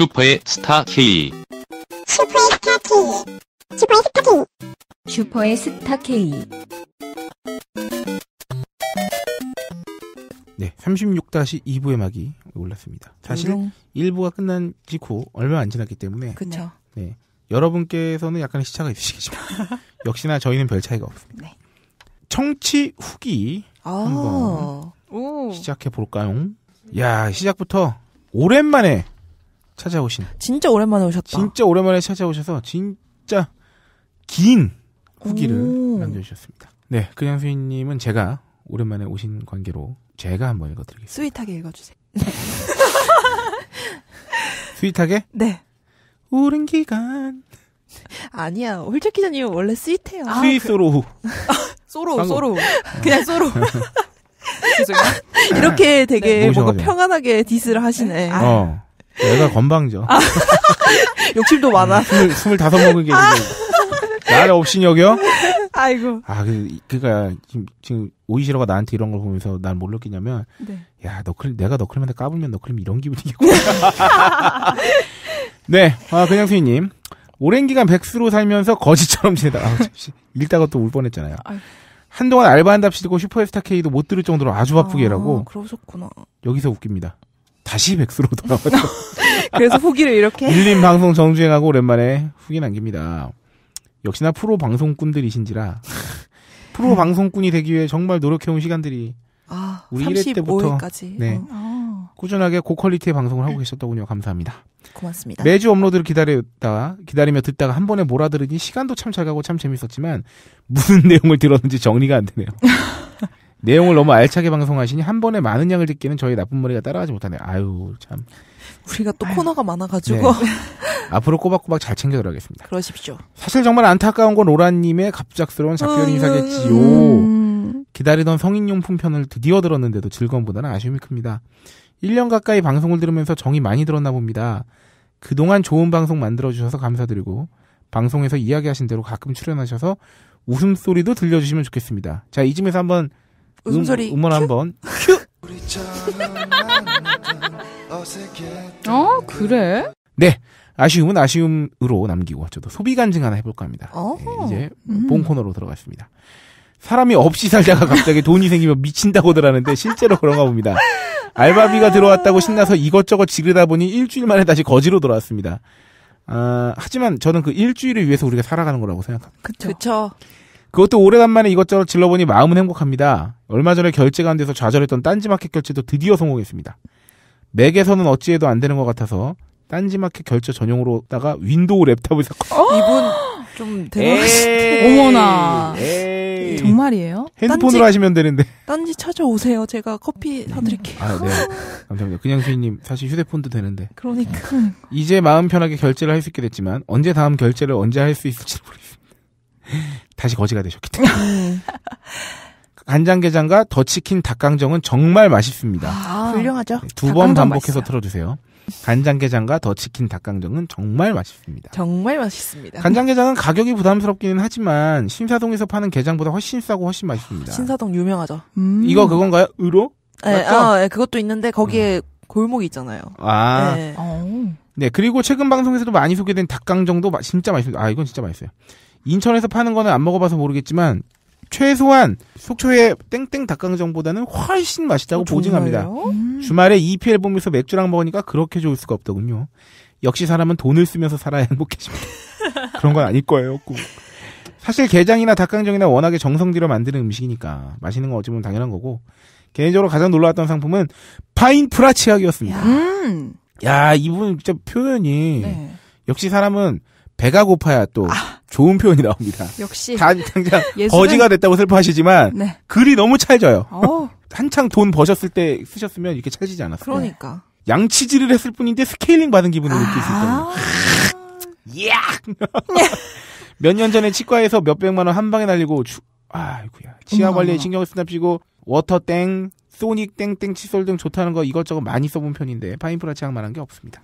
슈퍼의 스타 K 슈퍼의 스타 K 슈퍼의 스타 K 슈퍼의 스타 K 네, 36-2부의 막이 올랐습니다. 사실 음. 1부가 끝난 직후 얼마 안 지났기 때문에 그렇죠. 네. 여러분께서는 약간의 시차가 있으시겠지만 역시나 저희는 별 차이가 없습니다. 네. 청취 후기 아. 한번 시작해 볼까요? 야 시작부터 오랜만에 찾아오신. 진짜 오랜만에 오셨다. 진짜 오랜만에 찾아오셔서 진짜 긴 후기를 남겨주셨습니다. 네, 그냥수인님은 제가 오랜만에 오신 관계로 제가 한번 읽어드리겠습니다. 스윗하게 읽어주세요. 스윗하게? 네. 오랜 기간. 아니야, 홀짝 기자님 원래 스윗해요. 아, 스윗 소로우. 소로우, 소로우. 그냥 소로우. 이렇게 되게 네. 뭔가 평안하게 디스를 하시네. 아, 어. 내가 건방져. 아, 욕심도 음, 많아. 스물, 스물다섯 먹은 게. 있는 아. 나를 없인 여겨? 아이고. 아, 그, 그니까, 지금, 지금, 오이시러가 나한테 이런 걸 보면서 난 뭘 느끼냐면, 네. 야, 너클림, 내가 너클림한테 까불면 너클림 이런 기분이겠구나. 네, 아, 그냥 수희님. 오랜 기간 백수로 살면서 거지처럼 지내다. 아, 읽다가 또 울 뻔했잖아요. 한동안 알바한답시고 슈퍼에스타 K도 못 들을 정도로 아주 바쁘게 아, 일하고. 그러셨구나. 여기서 웃깁니다. 다시 백수로 돌아왔죠. 그래서 후기를 이렇게. 일림 방송 정주행하고 오랜만에 후기 남깁니다. 역시나 프로 방송꾼들이신지라 프로 음. 방송꾼이 되기 위해 정말 노력해온 시간들이 아, 우리 1회 때부터 네, 아. 꾸준하게 고퀄리티의 방송을 하고 계셨더군요. 감사합니다. 고맙습니다. 매주 업로드를 기다렸다가 기다리며 듣다가 한 번에 몰아들으니 시간도 참 잘 가고 참 재밌었지만 무슨 내용을 들었는지 정리가 안 되네요. 내용을 너무 알차게 방송하시니 한 번에 많은 양을 듣기는 저희 나쁜 머리가 따라가지 못하네요. 아유 참. 우리가 또 아유. 코너가 많아가지고 네. 앞으로 꼬박꼬박 잘챙겨들어가겠습니다 그러십시오. 사실 정말 안타까운 건 로라님의 갑작스러운 작별 인사겠지요. 음. 기다리던 성인용품 편을 드디어 들었는데도 즐거움보다는 아쉬움이 큽니다. 1년 가까이 방송을 들으면서 정이 많이 들었나 봅니다. 그동안 좋은 방송 만들어주셔서 감사드리고 방송에서 이야기하신 대로 가끔 출연하셔서 웃음소리도 들려주시면 좋겠습니다. 자 이쯤에서 한번 음, 음소리 음, 원 한번 큐. 어 그래? 네 아쉬움은 아쉬움으로 남기고 저도 소비 간증 하나 해볼까 합니다. 어. 네, 이제 음. 본 코너로 들어갔습니다. 사람이 없이 살다가 갑자기 돈이 생기면 미친다고들 하는데 실제로 그런가 봅니다. 알바비가 들어왔다고 신나서 이것저것 지르다 보니 일주일 만에 다시 거지로 돌아왔습니다. 아, 하지만 저는 그 일주일을 위해서 우리가 살아가는 거라고 생각합니다. 그렇죠. 그것도 오래간만에 이것저것 질러보니 마음은 행복합니다. 얼마 전에 결제가 안 돼서 좌절했던 딴지마켓 결제도 드디어 성공했습니다. 맥에서는 어찌해도 안 되는 것 같아서 딴지마켓 결제 전용으로다가 윈도우 랩탑을 샀고 어? 이분 좀대단 어머나. 에이. 정말이에요? 핸드폰으로 딴지, 하시면 되는데. 딴지 찾아오세요. 제가 커피 사드릴게요. 아, 네. 감사합니다. 그냥 수인님 사실 휴대폰도 되는데. 그러니까. 이제 마음 편하게 결제를 할 수 있게 됐지만 언제 다음 결제를 언제 할 수 있을지 모르겠습니다. 다시 거지가 되셨기 때문에. 간장게장과 더치킨 닭강정은 정말 맛있습니다. 아, 훌륭하죠. 네, 두번 반복해서 맛있어요. 틀어주세요. 간장게장과 더치킨 닭강정은 정말 맛있습니다. 정말 맛있습니다. 간장게장은 가격이 부담스럽기는 하지만 신사동에서 파는 게장보다 훨씬 싸고 훨씬 맛있습니다. 신사동 유명하죠. 음. 이거 그건가요? 으로 네, 아, 네, 그것도 있는데 거기에 음. 골목이 있잖아요. 아. 네. 어. 네. 그리고 최근 방송에서도 많이 소개된 닭강정도 마, 진짜 맛있습니다. 아, 이건 진짜 맛있어요. 인천에서 파는 거는 안 먹어봐서 모르겠지만 최소한 속초의 땡땡 닭강정보다는 훨씬 맛있다고 어, 보증합니다. 음. 주말에 EPL 보면서 맥주랑 먹으니까 그렇게 좋을 수가 없더군요. 역시 사람은 돈을 쓰면서 살아야 행복해집니다. 그런 건 아닐 거예요. 꼭. 사실 게장이나 닭강정이나 워낙에 정성 들여 만드는 음식이니까 맛있는 건 어찌 보면 당연한 거고 개인적으로 가장 놀라웠던 상품은 파인 프라치약이었습니다. 야, 음. 야 이분 진짜 표현이 네. 역시 사람은 배가 고파야 또 아. 좋은 표현이 나옵니다. 역시 단, 당장 예술은... 거지가 됐다고 슬퍼하시지만 네. 글이 너무 찰져요. 어. 한창 돈 버셨을 때 쓰셨으면 이렇게 찰지지 않았어요. 그러니까 양치질을 했을 뿐인데 스케일링 받은 기분을 아~ 느낄 수 아. 있다. 야! 몇 년 전에 치과에서 몇 백만 원 한 방에 날리고 주... 아이구야 치아 관리에 신경을 쓴답시고 워터 땡, 소닉 땡땡 칫솔 등 좋다는 거 이것저것 많이 써본 편인데 파인프라 치약말한게 없습니다.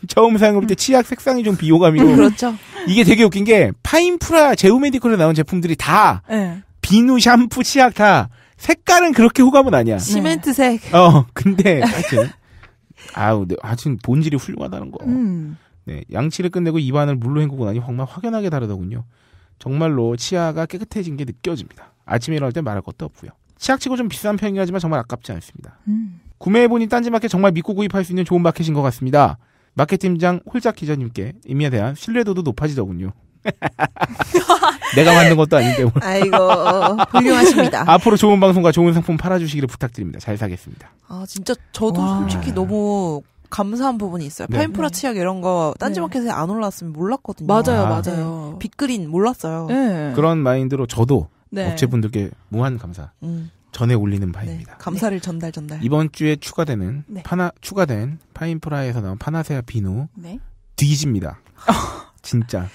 처음 사용할때 치약 색상이 좀 비호감이고. 음, 그렇죠. 이게 되게 웃긴 게 파인프라 제우메디컬에 나온 제품들이 다 네. 비누, 샴푸, 치약 다 색깔은 그렇게 호감은 아니야. 시멘트색. 네. 어, 근데 하여튼 아우, 네, 하여튼 본질이 훌륭하다는 거. 음. 네, 양치를 끝내고 입안을 물로 헹구고 나니 정말 확연하게 다르더군요. 정말로 치아가 깨끗해진 게 느껴집니다. 아침에 일어날 때 말할 것도 없고요. 치약치고 좀 비싼 편이긴 하지만 정말 아깝지 않습니다. 음. 구매해보니 딴지마켓 정말 믿고 구입할 수 있는 좋은 마켓인 것 같습니다. 마케팅장 홀짝 기자님께 임미에 대한 신뢰도도 높아지더군요. 내가 만든 것도 아닌데. 오늘. 아이고 훌륭하십니다. 앞으로 좋은 방송과 좋은 상품 팔아주시기를 부탁드립니다. 잘 사겠습니다. 아 진짜 저도 와. 솔직히 너무 감사한 부분이 있어요. 네. 파인프라 음. 치약 이런 거 딴지마켓에 네. 안올랐으면 몰랐거든요. 맞아요, 아. 맞아요. 네. 빅그린 몰랐어요. 네. 그런 마인드로 저도 네. 업체분들께 무한 감사. 음. 전에 올리는 바입니다. 네, 감사를 전달 전달. 이번 주에 추가되는 네. 파나 추가된 파인프라에서 나온 파나세아 비누 네. 뒤집니다. 진짜.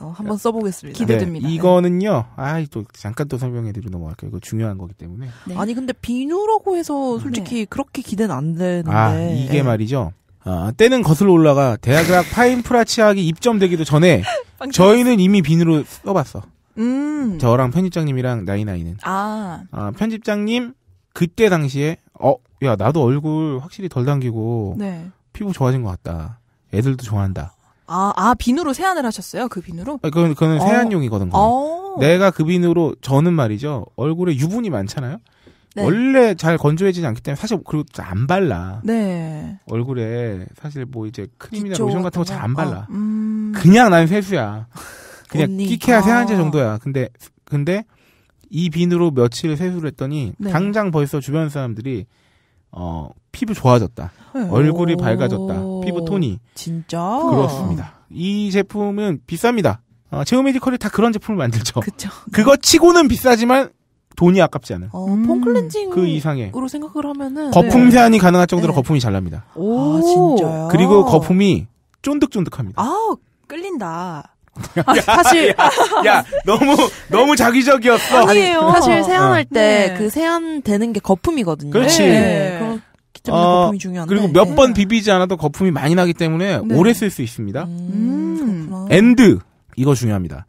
어, 한번 써보겠습니다. 기대됩니다. 네, 이거는요. 아, 또 잠깐 또 설명해드리고 넘어갈게요. 이거 중요한 거기 때문에. 네. 아니 근데 비누라고 해서 솔직히 네. 그렇게 기대는 안 되는데. 아 이게 네. 말이죠. 아, 때는 거슬러 올라가 대학 파인프라 치약이 입점되기도 전에 저희는 이미 비누로 써봤어. 음. 저랑 편집장님이랑 나이나이는. 아. 아, 편집장님, 그때 당시에, 어, 야, 나도 얼굴 확실히 덜 당기고. 네. 피부 좋아진 것 같다. 애들도 좋아한다. 아, 아, 비누로 세안을 하셨어요? 그 비누로? 아, 그건, 그건 어. 세안용이거든요. 어. 내가 그 비누로, 저는 말이죠. 얼굴에 유분이 많잖아요? 네. 원래 잘 건조해지지 않기 때문에 사실 그리고 안 발라. 네. 얼굴에 사실 뭐 이제 크림이나 로션 같은 거 잘 안 발라. 어, 음... 그냥 난 세수야. 그냥 언니. 끼케야 세안제 아. 정도야. 근데 근데 이 비누로 며칠 세수를 했더니 네. 당장 벌써 주변 사람들이 어 피부 좋아졌다. 네. 얼굴이 어. 밝아졌다. 피부 톤이 진짜 그렇습니다. 이 제품은 비쌉니다. 어, 제오메디컬이 다 그런 제품을 만들죠. 그쵸. 그거 치고는 비싸지만 돈이 아깝지 않은. 어, 음. 폼클렌징 그 이상의.으로 생각을 하면은 거품 네. 세안이 가능할 정도로 네. 거품이 잘 납니다. 오, 아, 진짜요? 그리고 거품이 쫀득쫀득합니다. 아, 끌린다. 아, 사실 야, 야 너무 너무 자기적이었어. 아니에요. 사실 어. 세안할 때그 네. 세안 되는 게 거품이거든요. 그렇지. 네. 네. 어, 그리고 몇 번 비비지 않아도 거품이 많이 나기 때문에 오래 쓸 수 있습니다. 음, 앤드 음. 이거 중요합니다.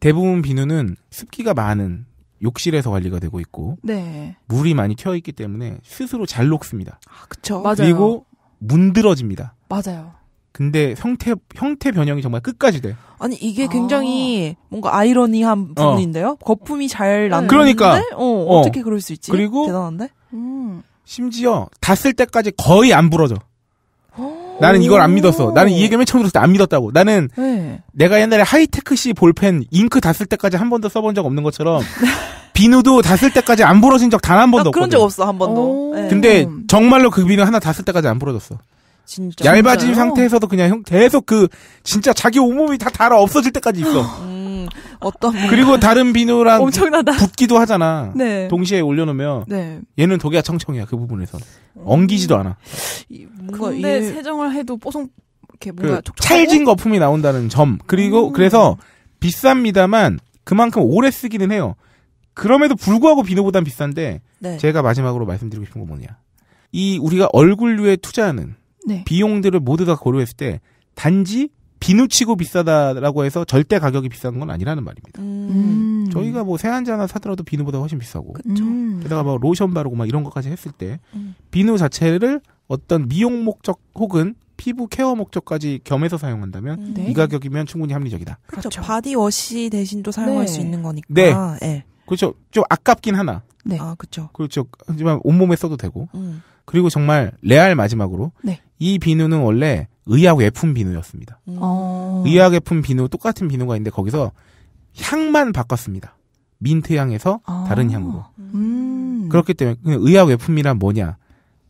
대부분 비누는 습기가 많은 욕실에서 관리가 되고 있고 네. 물이 많이 튀어 있기 때문에 스스로 잘 녹습니다. 아, 그렇죠. 맞아요. 그리고 문드러집니다. 맞아요. 근데 형태 형태 변형이 정말 끝까지 돼. 아니 이게 아. 굉장히 아. 뭔가 아이러니한 어. 부분인데요. 어. 거품이 잘 나는. 네. 그러니까 어, 어. 떻게 그럴 수 있지? 그리고 대단한데. 음. 심지어 닿을 때까지 거의 안 부러져. 어. 나는 이걸 안 믿었어. 나는 이얘기맨 처음 들었을 때 안 믿었다고. 나는 네. 내가 옛날에 하이테크시 볼펜 잉크 닿을 때까지 한 번도 써본 적 없는 것처럼 비누도 닿을 때까지 안 부러진 적 단 한 번도 없고. 그런 적 없어 한 번도. 네. 근데 정말로 그 비누 하나 닿을 때까지 안 부러졌어. 진짜 얇아진 진짜요? 상태에서도 그냥 형 계속 그 진짜 자기 온몸이 다 달아 없어질 때까지 있어. 음, 어떤 그리고 다른 비누랑 엄청나다. 붙기도 하잖아. 네. 동시에 올려놓으면 네. 얘는 독이야 청청이야 그 부분에서 엉기지도 음. 않아. 이, 뭔가 근데 얘... 세정을 해도 뽀송 이렇게 그 뭔가 그 찰진 거품이 나온다는 점 그리고 음. 그래서 비쌉니다만 그만큼 오래 쓰기는 해요. 그럼에도 불구하고 비누보단 비싼데 네. 제가 마지막으로 말씀드리고 싶은 건 뭐냐. 이 우리가 얼굴류에 투자하는 네. 비용들을 모두 다 고려했을 때 단지 비누치고 비싸다라고 해서 절대 가격이 비싼 건 아니라는 말입니다. 음. 저희가 뭐 세안제 하나 사더라도 비누보다 훨씬 비싸고 음. 게다가 막 뭐 로션 바르고 막 이런 것까지 했을 때 음. 비누 자체를 어떤 미용 목적 혹은 피부 케어 목적까지 겸해서 사용한다면 네. 이 가격이면 충분히 합리적이다. 그렇죠. 그렇죠. 바디워시 대신도 사용할 네. 수 있는 거니까. 네. 네. 그렇죠. 좀 아깝긴 하나. 네. 아, 그렇죠. 그렇죠. 하지만 온몸에 써도 되고. 음. 그리고 정말 레알 마지막으로 네. 이 비누는 원래 의약 외품 비누였습니다. 음. 어... 의약 외품 비누 똑같은 비누가 있는데 거기서 향만 바꿨습니다. 민트 향에서 아... 다른 향으로. 음... 그렇기 때문에 의약 외품이란 뭐냐?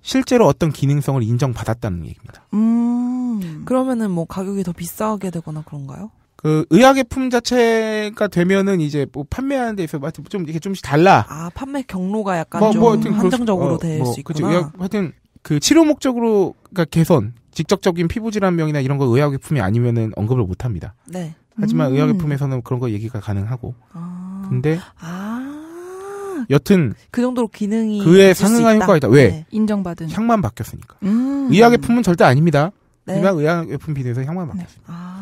실제로 어떤 기능성을 인정받았다는 얘기입니다. 음... 그러면은 뭐 가격이 더 비싸게 되거나 그런가요? 그 의약의 품 자체가 되면은 이제 뭐 판매하는 데 있어서 좀 이게 좀씩 달라. 아 판매 경로가 약간 뭐, 뭐 좀 뭐, 한정적으로 어, 될수 뭐, 있구나. 의약, 하여튼 그 치료 목적으로 그러니까 개선, 직접적인 피부 질환병이나 이런 거 의약의품이 아니면은 언급을 못 합니다. 네. 하지만 음. 의약의품에서는 그런 거 얘기가 가능하고. 아. 근데 아. 여튼 그 정도로 기능이 그에 상응한 효과가 있다. 왜? 네. 인정받은 향만 바뀌었으니까. 음. 의약의품은 절대 아닙니다. 네. 그냥 의약의품 비해서 향만 네. 바뀌었습니다. 네. 아.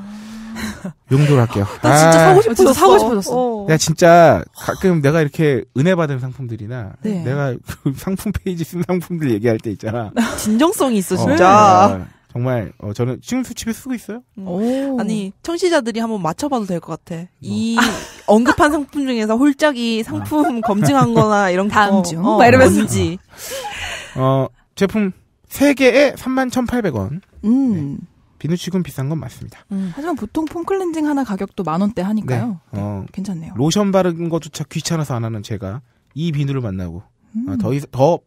용도로 할게요. 나 진짜 아, 사고 싶어서 사고 싶어졌어. 어. 내가 진짜 가끔 내가 이렇게 은혜 받은 상품들이나 네. 내가 그 상품 페이지 쓴 상품들 얘기할 때 있잖아. 진정성이 있어 어, 진짜. 어, 정말 어, 저는 지금 수집에 쓰고 있어요. 음. 오. 아니 청취자들이 한번 맞춰봐도 될 것 같아. 뭐. 이 언급한 상품 중에서 홀짝이 상품 아. 검증한거나 이런 다음 중막 어, 이러면서지. 어 제품 3개에 31,800원. 음. 네. 비누치곤 비싼 건 맞습니다. 음, 하지만 보통 폼클렌징 하나 가격도 만 원대 하니까요. 네, 네 어, 괜찮네요. 로션 바른 것조차 귀찮아서 안 하는 제가 이 비누를 만나고 아, 음. 아, 더, 더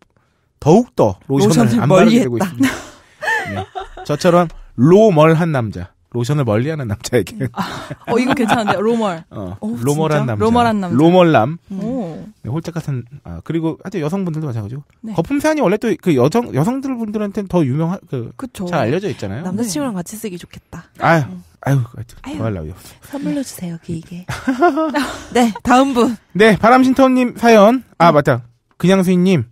더욱 더 로션을, 로션을 안 바르게 되고 있습니다. 네. 저처럼 로멀한 남자 로션을 멀리하는 남자에게. 음. 아, 어 이거 괜찮은데 로멀. 어, 오, 어, 로멀한 진짜? 남자. 로멀한 남자. 로멀남. 음. 음. 네, 홀짝 같은. 아 그리고 하여튼 여성분들도 마찬가지고. 네. 거품 사안이 원래 또 그 여성 여성들 분들한테는 더 유명한 그잘 그쵸. 알려져 있잖아요. 남자친구랑 같이 쓰기 좋겠다. 아유 음. 아유 아유 말라요. 선물로 주세요 그 음. 기계. 네 다음 분. 네 바람신터님 사연. 아 음. 맞다. 그냥수인님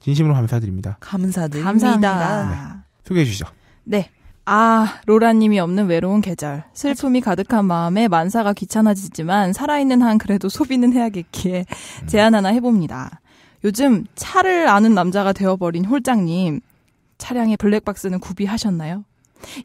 진심으로 감사드립니다. 감사드립니다. 감사합니다. 네, 소개해 주시죠. 네. 아, 로라님이 없는 외로운 계절. 슬픔이 가득한 마음에 만사가 귀찮아지지만 살아있는 한 그래도 소비는 해야겠기에 음. 제안 하나 해봅니다. 요즘 차를 아는 남자가 되어버린 홀장님. 차량의 블랙박스는 구비하셨나요?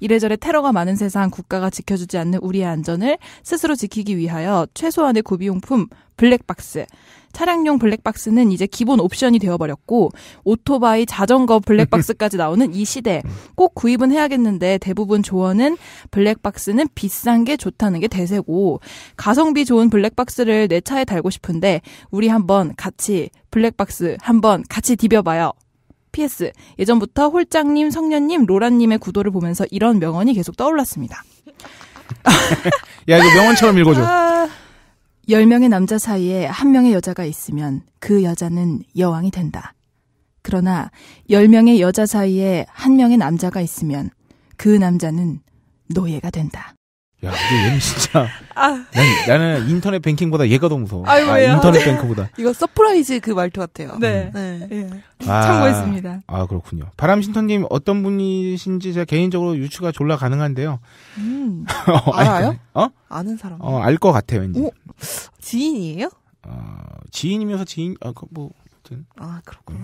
이래저래 테러가 많은 세상 국가가 지켜주지 않는 우리의 안전을 스스로 지키기 위하여 최소한의 구비용품, 블랙박스, 차량용 블랙박스는 이제 기본 옵션이 되어버렸고 오토바이, 자전거 블랙박스까지 나오는 이 시대 꼭 구입은 해야겠는데 대부분 조언은 블랙박스는 비싼 게 좋다는 게 대세고 가성비 좋은 블랙박스를 내 차에 달고 싶은데 우리 한번 같이 블랙박스 한번 같이 디벼봐요. PS 예전부터 홀장님, 성년님, 로라님의 구도를 보면서 이런 명언이 계속 떠올랐습니다. 야 이거 명언처럼 읽어줘. 아, 10명의 남자 사이에 1명의 여자가 있으면 그 여자는 여왕이 된다. 그러나 10명의 여자 사이에 1명의 남자가 있으면 그 남자는 노예가 된다. 야, 근데 얘는 진짜. 아. 난, 나는 인터넷 뱅킹보다 얘가 더 무서워. 아유, 왜요? 인터넷 네. 뱅크보다 이거 서프라이즈 그 말투 같아요. 네. 네. 네. 아, 참고했습니다. 아, 그렇군요. 바람신터님 어떤 분이신지 제가 개인적으로 유추가 졸라 가능한데요. 음. 어, 알아요? 어? 아는 사람. 어, 알것 같아요, 왠지. 오, 지인이에요? 어, 지인이면서 지인, 아, 그, 뭐, 아무튼. 아, 그렇구나.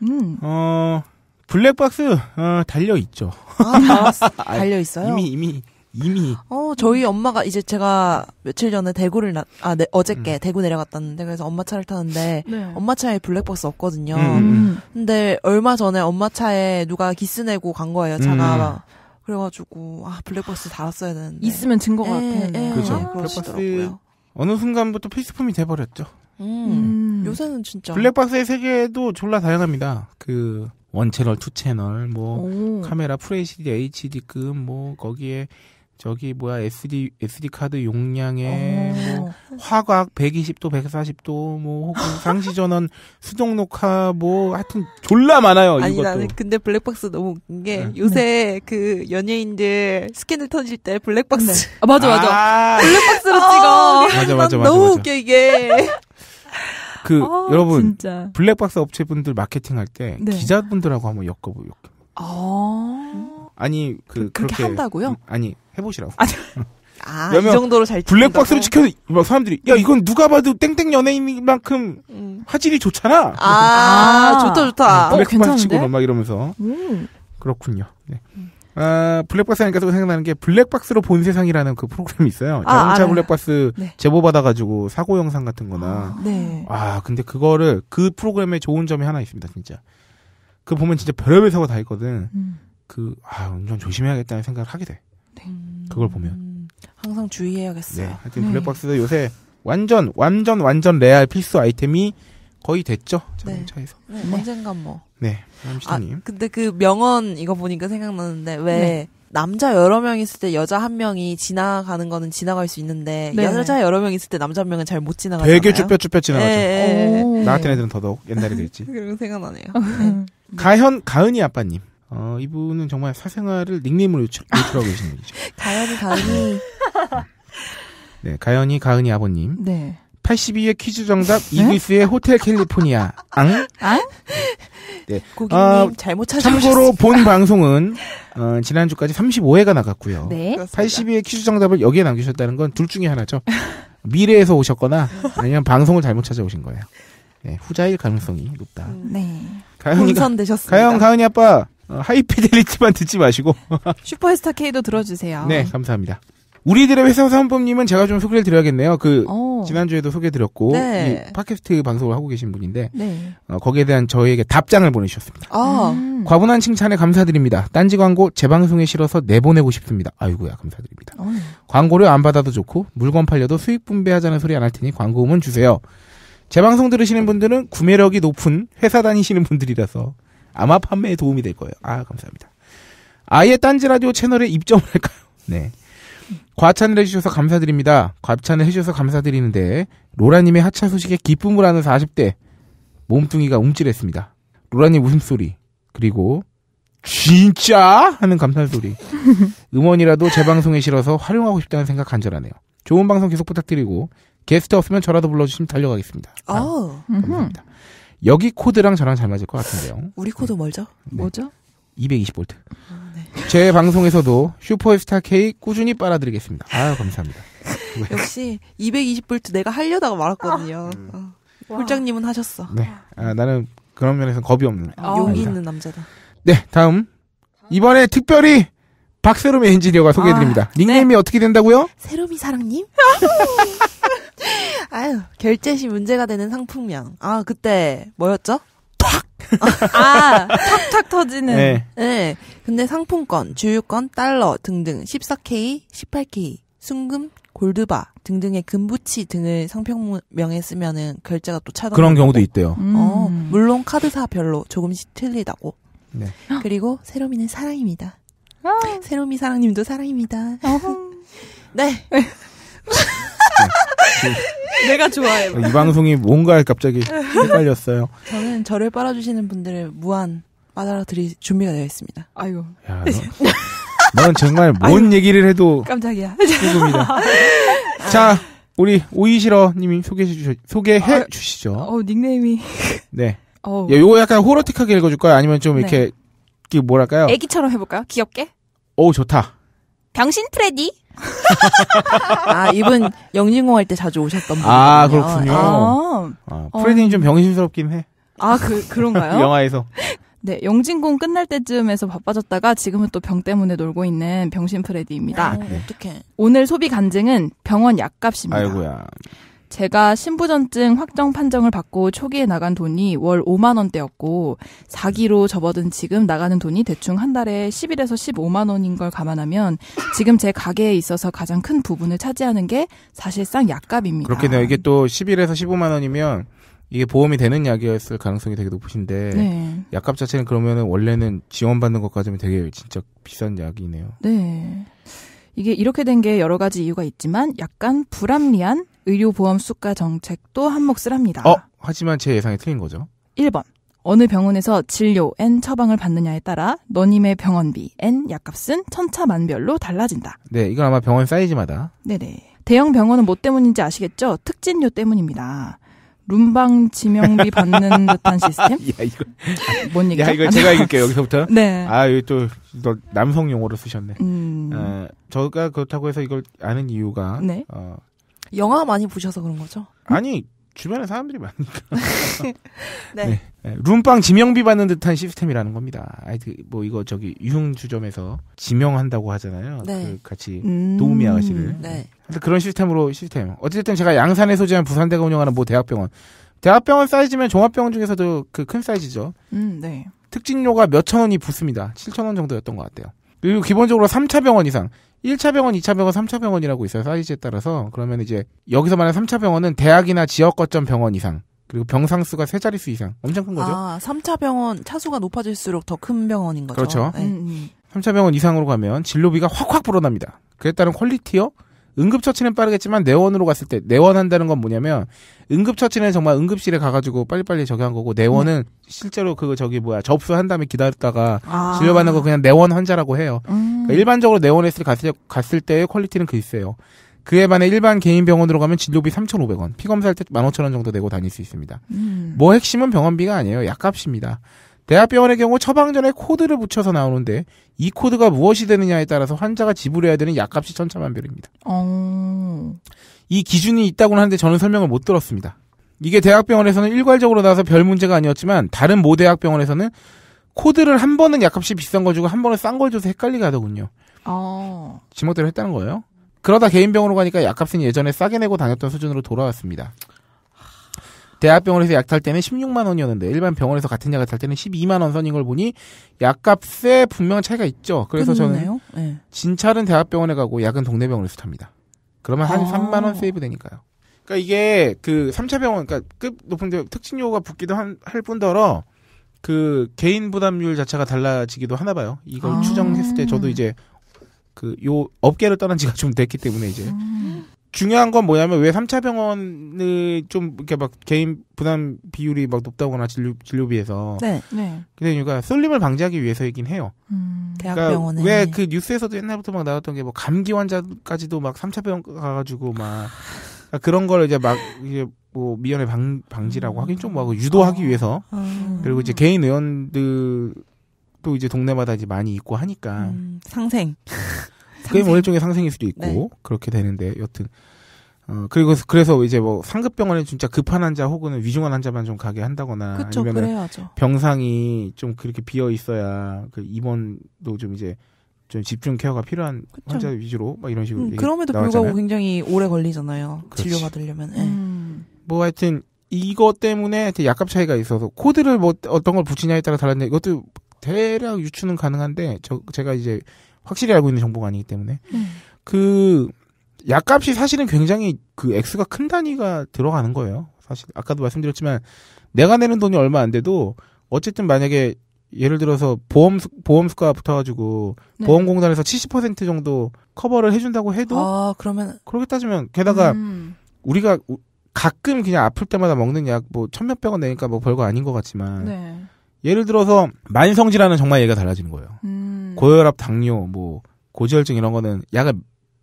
네. 음. 어, 블랙박스, 어, 달려있죠. 아, 달려있어요? 이미, 이미. 이미. 어, 저희 엄마가 이제 제가 며칠 전에 대구를 나, 아, 네, 어저께 음. 대구 내려갔다는데 그래서 엄마 차를 타는데 네. 엄마 차에 블랙박스 없거든요. 음, 음, 음. 근데 얼마 전에 엄마 차에 누가 기스 내고 간 거예요, 차가. 음. 그래가지고 아 블랙박스 달았어야 되는데 있으면 증거가 같아요. 예, 예, 그렇죠. 예, 블랙박스 어느 순간부터 필수품이 돼버렸죠. 음, 요새는 진짜 블랙박스의 세계도 졸라 다양합니다. 그 원채널, 투채널, 뭐 오. 카메라, 프레시 HD급, 뭐 거기에 저기 뭐야 SD SD 카드 용량에 뭐 화각 120도 140도 뭐 혹은 상시 전원 수동 녹화 뭐 하여튼 졸라 많아요 아니, 이것도. 나는 근데 블랙박스 너무 웃긴 게 네. 요새 네. 그 연예인들 스캔을 터질 때 블랙박스 네. 아 맞아 맞아. 아~ 블랙박스로 아, 찍어. 맞아, 맞아, 맞아, 너무 웃겨 이게. 그 아, 여러분 진짜. 블랙박스 업체분들 마케팅할 때 네. 기자분들하고 한번 엮어보요. 아. 아니 그, 그, 그렇게 그렇게, 한다고요? 음, 아니 해보시라고. 아니, 아, 아 이 정도로 잘블랙박스를 찍혀서 막 사람들이 야 이건 누가 봐도 땡땡 연예인만큼 음. 화질이 좋잖아. 아, 아 좋다 좋다. 네, 어, 블랙박스 어, 치고 막 이러면서 음. 그렇군요. 네. 음. 아, 블랙박스 하니까 또 생각나는 게 블랙박스로 본 세상이라는 그 프로그램이 있어요. 자동차 아 블랙박스 네. 제보 받아가지고 사고 영상 같은 거나. 아, 네. 아, 근데 그거를 그 프로그램의 좋은 점이 하나 있습니다, 진짜. 그 보면 진짜 별의별 사고 다 있거든. 음. 그, 아, 운전 조심해야겠다는 생각을 하게 돼. 네. 그걸 보면. 음, 항상 주의해야겠어요. 네. 하여튼 네. 블랙박스도 요새 완전, 완전, 완전 레알 필수 아이템이 거의 됐죠. 자동차에서. 네. 네. 네. 언젠간 뭐. 네. 람시님 아, 근데 그 명언 이거 보니까 생각나는데, 왜. 네. 남자 여러 명 있을 때 여자 한 명이 지나가는 거는 지나갈 수 있는데 네 여자 여러 명 있을 때 남자 한 명은 잘 못 지나가요. 되게 쭈뼛쭈뼛 지나가죠. 네, 나 같은 애들은 더더욱 옛날에 그랬지. 그런 생각나네요. 가현 가은이 아빠님. 어, 이분은 정말 사생활을 닉네임으로 요청, 요하고 계시는 분이죠. 가연이, 가은이. 네, 가연이, 가은이 아버님. 네. 82의 퀴즈 정답, 이글스의 호텔 캘리포니아. 앙? 앙? 네. 고객님, 어, 잘못 찾아오셨 참고로 본 방송은, 어, 지난주까지 35회가 나갔고요. 네. 82의 퀴즈 정답을 여기에 남기셨다는 건 둘 중에 하나죠. 미래에서 오셨거나, 아니면 방송을 잘못 찾아오신 거예요. 네, 후자일 가능성이 높다. 네. 가연이가, 가연, 가은이 아빠. 어, 하이피델리티만 듣지 마시고 슈퍼스타 K도 들어주세요. 네, 감사합니다. 우리들의 회사 사원법님은 제가 좀 소개를 드려야겠네요. 그 오. 어. 지난주에도 소개드렸고 네. 팟캐스트 방송을 하고 계신 분인데 네. 어, 거기에 대한 저에게 답장을 보내주셨습니다. 아. 음. 과분한 칭찬에 감사드립니다. 딴지 광고 재 방송에 실어서 내보내고 싶습니다. 아이고야 감사드립니다. 오. 어. 광고료 안 받아도 좋고 물건 팔려도 수익 분배하자는 소리 안 할 테니 광고음은 주세요. 재 방송 들으시는 분들은 구매력이 높은 회사 다니시는 분들이라서 아마 판매에 도움이 될 거예요. 아, 감사합니다. 아예 딴지 라디오 채널에 입점을 할까요? 네. 과찬을 해주셔서 감사드립니다. 과찬을 해주셔서 감사드리는데, 로라님의 하차 소식에 기쁨을 하는 40대, 몸뚱이가 움찔했습니다. 로라님 웃음소리, 그리고, 진짜? 하는 감탄소리. 음원이라도 재 방송에 실어서 활용하고 싶다는 생각 간절하네요. 좋은 방송 계속 부탁드리고, 게스트 없으면 저라도 불러주시면 달려가겠습니다. 아, 감사합니다. 음. 여기 코드랑 저랑 잘 맞을 것 같은데요. 우리 코드 네. 멀죠? 네. 뭐죠? 220볼트. 아, 음, 네. 제 방송에서도 슈퍼스타 K 꾸준히 빨아드리겠습니다. 아유 감사합니다. 역시 220볼트 내가 하려다가 말았거든요. 아. 어. 음. 홀장님은 하셨어. 네, 아, 나는 그런 면에서 겁이 없는 아, 용기 있는 남자다. 네, 다음 이번에 특별히 박세롬의 엔지니어가 소개해드립니다. 아, 네. 닉네임이 네. 어떻게 된다고요? 세롬이 사랑님? 아유, 결제시 문제가 되는 상품명. 아, 그때 뭐였죠? 탁! 아, 탁탁 터지는. 네. 네. 근데 상품권, 주유권, 달러 등등 14K, 18K, 순금, 골드바 등등의 금부치 등을 상표명에 쓰면은 결제가 또 차단. 그런 경우도 있대요. 어, 음. 어, 물론 카드사별로 조금씩 틀리다고. 네. 그리고 세롬이는 사랑입니다. 아. 새로미 사랑님도 사랑입니다. 네. 네. 내가 좋아해. 이 방송이 뭔가 갑자기 헷갈렸어요. 저는 저를 빨아주시는 분들의 무한 빨아들이 준비가 되어 있습니다. 아이고. 야, 너, 넌 정말 뭔 아이고. 얘기를 해도 깜짝이야. 죽음이다. 자, 우리 오이시러님이 소개해 주시 소개해 아, 주시죠. 어 닉네임이. 네. 어. 야, 요거 약간 호러틱하게 읽어줄까요? 아니면 좀 네. 이렇게 뭐랄까요? 애기처럼 해볼까요? 귀엽게? 오 좋다. 병신 프레디? 아 이분 영진공 할 때 자주 오셨던 분이요. 아 그렇군요. 예. 아, 아, 어. 프레디는 어. 좀 병신스럽긴 해. 아그 그런가요? 영화에서. 네, 영진공 끝날 때쯤에서 바빠졌다가 지금은 또 병 때문에 놀고 있는 병신 프레디입니다. 어 네. 오늘 소비 간증은 병원 약값입니다. 아이고야. 제가 신부전증 확정 판정을 받고 초기에 나간 돈이 월 5만 원대였고 4기로 접어든 지금 나가는 돈이 대충 한 달에 10일에서 15만 원인 걸 감안하면 지금 제 가게에 있어서 가장 큰 부분을 차지하는 게 사실상 약값입니다. 그렇겠네요. 이게 또1 0에서 15만 원이면 이게 보험이 되는 약이었을 가능성이 되게 높으신데 네. 약값 자체는 그러면 원래는 지원받는 것까지는 되게 진짜 비싼 약이네요. 네. 이게 이렇게 된 게 여러 가지 이유가 있지만 약간 불합리한 의료보험 수가 정책도 한몫을 합니다. 어, 하지만 제 예상이 틀린 거죠. 1번. 어느 병원에서 진료 N 처방을 받느냐에 따라 너님의 병원비 N 약값은 천차만별로 달라진다. 네, 이건 아마 병원 사이즈마다. 네네. 대형 병원은 뭐 때문인지 아시겠죠? 특진료 때문입니다. 룸방 지명비 받는 듯한 시스템? 야, 이거. 뭔 얘기죠? 야, 이거 제가 읽을게요, 여기서부터. 네. 아, 이거 또, 너 남성 용어로 쓰셨네. 음. 어, 저가 그렇다고 해서 이걸 아는 이유가, 네. 어, 영화 많이 보셔서 그런 거죠? 아니 주변에 사람들이 많으니까. 네. 네. 네. 룸빵 지명비 받는 듯한 시스템이라는 겁니다. 아이 그, 뭐 이거 저기 유흥 주점에서 지명한다고 하잖아요. 네. 그 같이 음... 도우미 아가씨를. 네. 네. 그런 시스템으로 시스템. 어쨌든 제가 양산에 소재한 부산대가 운영하는 모 대학병원. 대학병원 사이즈면 종합병원 중에서도 그 큰 사이즈죠. 음, 네. 특징료가 몇천 원이 붙습니다. 칠천 원 정도였던 것 같아요. 그리고 기본적으로 3차 병원 이상 1차 병원, 2차 병원, 3차 병원이라고 있어요. 사이즈에 따라서. 그러면 이제 여기서 말하는 3차 병원은 대학이나 지역 거점 병원 이상. 그리고 병상 수가 세 자릿수 이상. 엄청 큰 거죠. 아, 3차 병원 차수가 높아질수록 더 큰 병원인 거죠. 그렇죠. 네. 3차 병원 이상으로 가면 진료비가 확확 불어납니다. 그에 따른 퀄리티요, 응급처치는 빠르겠지만 내원으로 갔을 때 내원한다는 건 뭐냐면 응급처치는 정말 응급실에 가가지고 빨리빨리 저기 한 거고 내원은 음. 실제로 그 저기 뭐야 접수한 다음에 기다렸다가 아. 진료받는 거 그냥 내원 환자라고 해요. 음. 그러니까 일반적으로 내원했을 갔을, 갔을 때의 퀄리티는 글쎄요. 그 그에 반해 일반 개인 병원으로 가면 진료비 3,500원, 피검사할 때 15,000원 정도 내고 다닐 수 있습니다. 음. 뭐 핵심은 병원비가 아니에요. 약값입니다. 대학병원의 경우 처방전에 코드를 붙여서 나오는데 이 코드가 무엇이 되느냐에 따라서 환자가 지불해야 되는 약값이 천차만별입니다. 어... 이 기준이 있다고는 하는데 저는 설명을 못 들었습니다. 이게 대학병원에서는 일괄적으로 나와서 별 문제가 아니었지만 다른 모 대학병원에서는 코드를 한 번은 약값이 비싼 거 주고 한 번은 싼 걸 줘서 헷갈리게 하더군요. 어... 지목대로 했다는 거예요. 그러다 개인병으로 원 가니까 약값은 예전에 싸게 내고 다녔던 수준으로 돌아왔습니다. 대학병원에서 약 탈 때는 16만 원이었는데 일반 병원에서 같은 약을 탈 때는 12만 원 선인 걸 보니 약값에 분명 차이가 있죠. 그래서 그네요 저는 네. 진찰은 대학병원에 가고 약은 동네 병원에서 탑니다. 그러면 한 아. 3만 원 세이브 되니까요. 그러니까 이게 그 3차 병원 그러니까 급 높은 데특징요가 붙기도 한, 할 뿐더러 그 개인 부담률 자체가 달라지기도 하나 봐요. 이걸 아. 추정했을 때 저도 이제 그요 업계를 떠난 지가 좀 됐기 때문에 이제 음. 중요한 건 뭐냐면 왜 3차 병원을 좀 이렇게 막 개인 부담 비율이 막 높다거나 진료, 진료비에서. 네. 네. 근데 그러니까 쏠림을 방지하기 위해서이긴 해요. 음, 대학병원에. 그러니까 왜 그 뉴스에서도 옛날부터 막 나왔던 게 뭐 감기 환자까지도 막 3차 병원 가가지고 막 그러니까 그런 걸 이제 막 이제 뭐 미연의 방, 방지라고 하긴 좀 뭐하고 유도하기 어. 위해서. 음. 그리고 이제 개인 의원들 또 이제 동네마다 이제 많이 있고 하니까. 음, 상생. 상 그게 꽤 뭐 월종의 상생일 수도 있고 네. 그렇게 되는데 여튼 어 그리고 그래서 이제 뭐 상급 병원에 진짜 급한 환자 혹은 위중한 환자만 좀 가게 한다거나 그쵸, 아니면 병상이 좀 그렇게 비어 있어야 그 입원도 좀 이제 좀 집중 케어가 필요한 그쵸. 환자 위주로 막 이런 식으로 음, 그럼에도 나왔잖아요. 불구하고 굉장히 오래 걸리잖아요 그 진료받으려면 예. 음. 뭐 하여튼 이것 때문에 약값 차이가 있어서 코드를 뭐 어떤 걸 붙이냐에 따라 달랐는데 이것도 대략 유추는 가능한데 저 제가 이제 확실히 알고 있는 정보가 아니기 때문에 음. 그 약값이 사실은 굉장히 그 x가 큰 단위가 들어가는 거예요. 사실 아까도 말씀드렸지만 내가 내는 돈이 얼마 안 돼도 어쨌든 만약에 예를 들어서 보험 보험 수가 붙어가지고 네. 보험공단에서 70% 정도 커버를 해준다고 해도 아 그러면 그렇게 따지면 게다가 음. 우리가 가끔 그냥 아플 때마다 먹는 약 뭐 천몇백 원 내니까 뭐 별거 아닌 것 같지만 네. 예를 들어서 만성질환은 정말 얘기가 달라지는 거예요. 음. 고혈압, 당뇨, 뭐 고지혈증 이런 거는 약을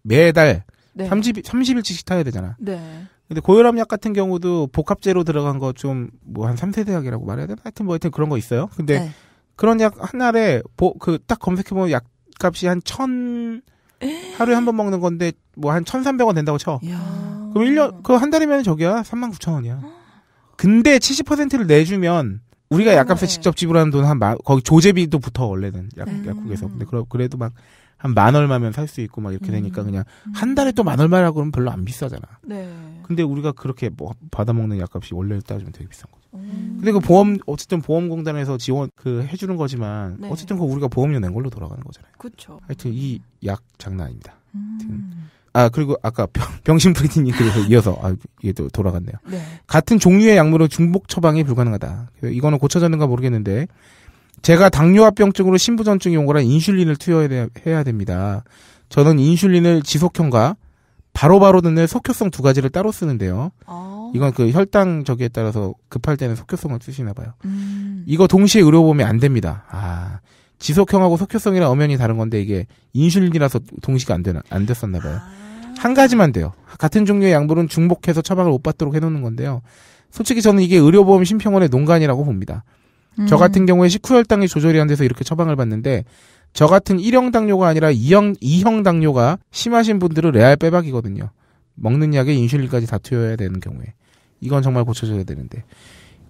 매달 네. 30, 30일씩 타야 되잖아. 네. 근데 고혈압 약 같은 경우도 복합제로 들어간 거 좀 뭐 한 3세대 약이라고 말해야 되나? 하여튼 뭐 하여튼 그런 거 있어요. 근데 네. 그런 약한 알에 그 딱 검색해 보면 약값이 한 1000, 하루에 한 번 먹는 건데 뭐 한1 3 0 0원 된다고 쳐. 이야. 그럼 일년 그 한 달이면 저기야 9 0 0 0 원이야. 근데 7 0 퍼센트를 내주면 우리가 네. 약값에 직접 지불하는 돈은한 만, 거기 조제비도 붙어, 원래는. 약, 네. 약국에서. 근데 그러, 그래도 막, 한 만 얼마면 살 수 있고 막 이렇게 되니까 음. 그냥 음. 한 달에 또 만 얼마라고 그러면 별로 안 비싸잖아. 네. 근데 우리가 그렇게 뭐 받아먹는 약값이 원래 따지면 되게 비싼 거죠. 음. 근데 그 보험 어쨌든 보험공단에서 지원 그 해주는 거지만 네. 어쨌든 그 우리가 보험료 낸 걸로 돌아가는 거잖아요. 그렇 하여튼 이 약 장난 아닙니다. 음. 아 그리고 아까 병, 신 프리티님 그래서 이어서 아 이게 또 돌아갔네요. 네. 같은 종류의 약물로 중복 처방이 불가능하다. 그, 이거는 고쳐졌는가 모르겠는데 제가 당뇨합병증으로 신부전증이 온 거라 인슐린을 투여해야 됩니다. 저는 인슐린을 지속형과 바로바로 듣는 속효성 두 가지를 따로 쓰는데요. 어. 이건 그 혈당 저기에 따라서 급할 때는 속효성을 쓰시나 봐요. 음. 이거 동시에 의료보험이 안 됩니다. 아. 지속형하고 속효성이랑 엄연히 다른 건데 이게 인슐린이라서 동시가 안 되나 안 됐었나 봐요. 아. 한 가지만 돼요. 같은 종류의 약물은 중복해서 처방을 못 받도록 해놓는 건데요. 솔직히 저는 이게 의료보험 심평원의 농간이라고 봅니다. 음. 저 같은 경우에 식후혈당이 조절이 안 돼서 이렇게 처방을 받는데 저 같은 1형 당뇨가 아니라 2형, 2형 당뇨가 심하신 분들은 레알 빼박이거든요. 먹는 약에 인슐린까지 다 투여해야 되는 경우에. 이건 정말 고쳐줘야 되는데.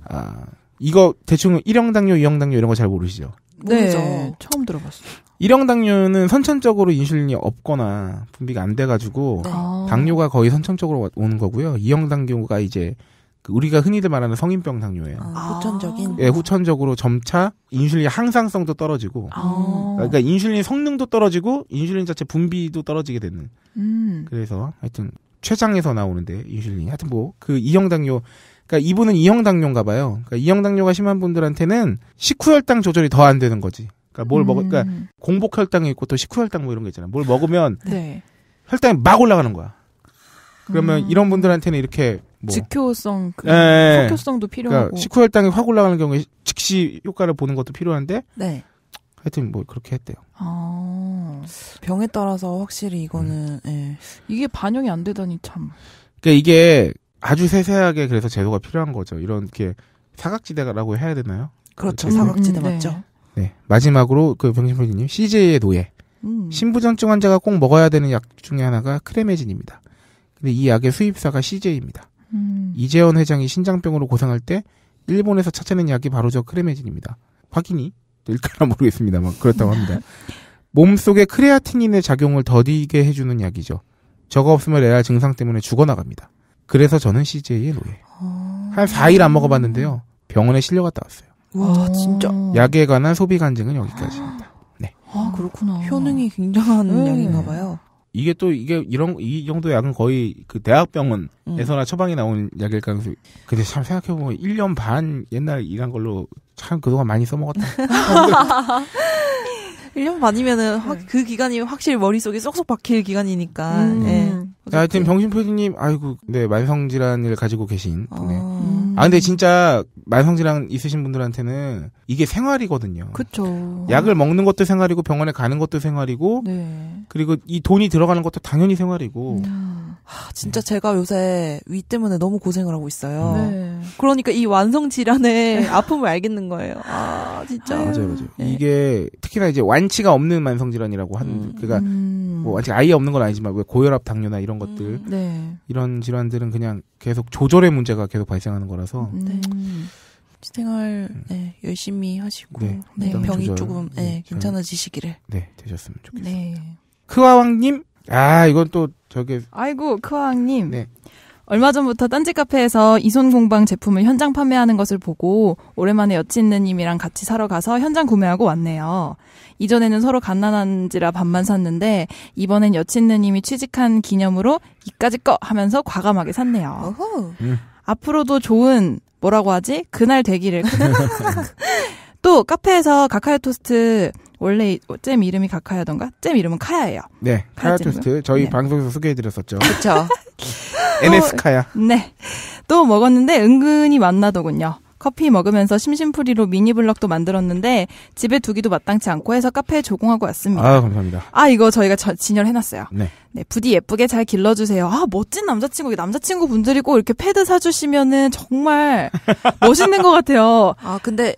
아, 이거 대충 1형 당뇨, 2형 당뇨 이런 거 잘 모르시죠? 모르죠. 네, 처음 들어봤어요. 일형당뇨는 선천적으로 인슐린이 없거나 분비가 안 돼가지고 네. 아. 당뇨가 거의 선천적으로 오는 거고요. 이형당뇨가 이제 그 우리가 흔히들 말하는 성인병 당뇨예요. 아, 아. 후천적인. 예, 후천적으로 점차 인슐린 항상성도 떨어지고, 아. 그러니까 인슐린 성능도 떨어지고, 인슐린 자체 분비도 떨어지게 되는. 음. 그래서 하여튼 췌장에서 나오는데 인슐린 하여튼 뭐그 이형 당뇨 그러니까 이분은 이형당뇨인가 봐요. 그러니까 이형당뇨가 심한 분들한테는 식후혈당 조절이 더 안 되는 거지. 그러니까 뭘 그러니까 음. 먹을 그러니까 공복혈당이 있고 또 식후혈당 뭐 이런 거 있잖아. 뭘 먹으면 네. 혈당이 막 올라가는 거야. 그러면 음. 이런 분들한테는 이렇게 뭐 즉효성, 그 예, 예. 속효성도 그러니까 필요하고 그러니까 식후혈당이 확 올라가는 경우에 즉시 효과를 보는 것도 필요한데 네. 하여튼 뭐 그렇게 했대요. 아, 병에 따라서 확실히 이거는 음. 예. 이게 반영이 안 되다니 참. 그러니까 이게 아주 세세하게 그래서 제도가 필요한 거죠. 이런게 사각지대라고 해야 되나요? 그렇죠. 사각지대 음, 네. 맞죠. 네. 네. 마지막으로 그 병신부님 CJ의 노예. 음. 신부전증 환자가 꼭 먹어야 되는 약 중에 하나가 크레메진입니다. 근데 이 약의 수입사가 CJ입니다. 음. 이재원 회장이 신장병으로 고생할 때 일본에서 찾아낸 약이 바로 저 크레메진입니다. 확인이 될까나 모르겠습니다만 그렇다고 합니다. 몸속에 크레아틴인의 작용을 더디게 해주는 약이죠. 저거 없으면 레알 증상 때문에 죽어나갑니다. 그래서 저는 CJ의 노예. 어... 한 4일 안 먹어봤는데요. 병원에 실려갔다 왔어요. 와, 아. 진짜. 약에 관한 소비 간증은 여기까지입니다. 아. 네. 아, 그렇구나. 효능이 굉장한 음. 약인가 봐요. 이게 또 이게 이런 이 정도 약은 거의 그 대학병원에서나 음. 처방이 나온 약일 가능성이 근데 참 생각해 보면 1년 반 옛날 일한 걸로 참 그동안 많이 써먹었다. 1년 반이면은 확, 네. 그 기간이 확실히 머릿속에 쏙쏙 박힐 기간이니까. 음. 네. 음. 네, 하여튼 병신표디님 아이고 네 만성질환을 가지고 계신 분에 어. 네. 음. 아. 근데 진짜 만성질환 있으신 분들한테는 이게 생활이거든요. 그렇 약을 먹는 것도 생활이고 병원에 가는 것도 생활이고 네. 그리고 이 돈이 들어가는 것도 당연히 생활이고. 음. 하, 진짜 네. 제가 요새 위 때문에 너무 고생을 하고 있어요. 음. 네. 그러니까 이 완성 질환의 아픔을 알겠는 거예요. 아 진짜. 맞아요, 맞아요. 네. 이게 특히나 이제 완치가 없는 만성 질환이라고 하는 음. 그러니까 음. 뭐 아직 아예 없는 건 아니지만 왜 고혈압, 당뇨나 이런 것들 음, 네. 이런 질환들은 그냥 계속 조절의 문제가 계속 발생하는 거라서 음, 네. 생활 음. 네, 열심히 하시고 네, 네, 병이 조절, 조금 네, 네 괜찮아지시기를 네 되셨으면 좋겠습니다. 네. 크화왕님 아 이건 또 저게 아이고 크화왕님 네. 얼마 전부터 딴지 카페에서 이손 공방 제품을 현장 판매하는 것을 보고 오랜만에 여친 느님이랑 같이 사러 가서 현장 구매하고 왔네요. 이전에는 서로 갓난한지라 반만 샀는데 이번엔 여친 느님이 취직한 기념으로 이까지 꺼 하면서 과감하게 샀네요. 음. 앞으로도 좋은 뭐라고 하지? 그날 되기를. 또 카페에서 가카요 토스트 원래 잼 이름이 가카야던가? 잼 이름은 카야예요. 네. 카야 토스트. 저희 네. 방송에서 소개해드렸었죠. 그렇죠 NS 카야. 네. 또 먹었는데 은근히 맛나더군요. 커피 먹으면서 심심풀이로 미니블럭도 만들었는데 집에 두기도 마땅치 않고 해서 카페에 조공하고 왔습니다. 아 감사합니다. 아 이거 저희가 저, 진열해놨어요. 네. 네. 부디 예쁘게 잘 길러주세요. 아 멋진 남자친구 남자친구 분들이 꼭 이렇게 패드 사주시면은 정말 멋있는 것 같아요. 아 근데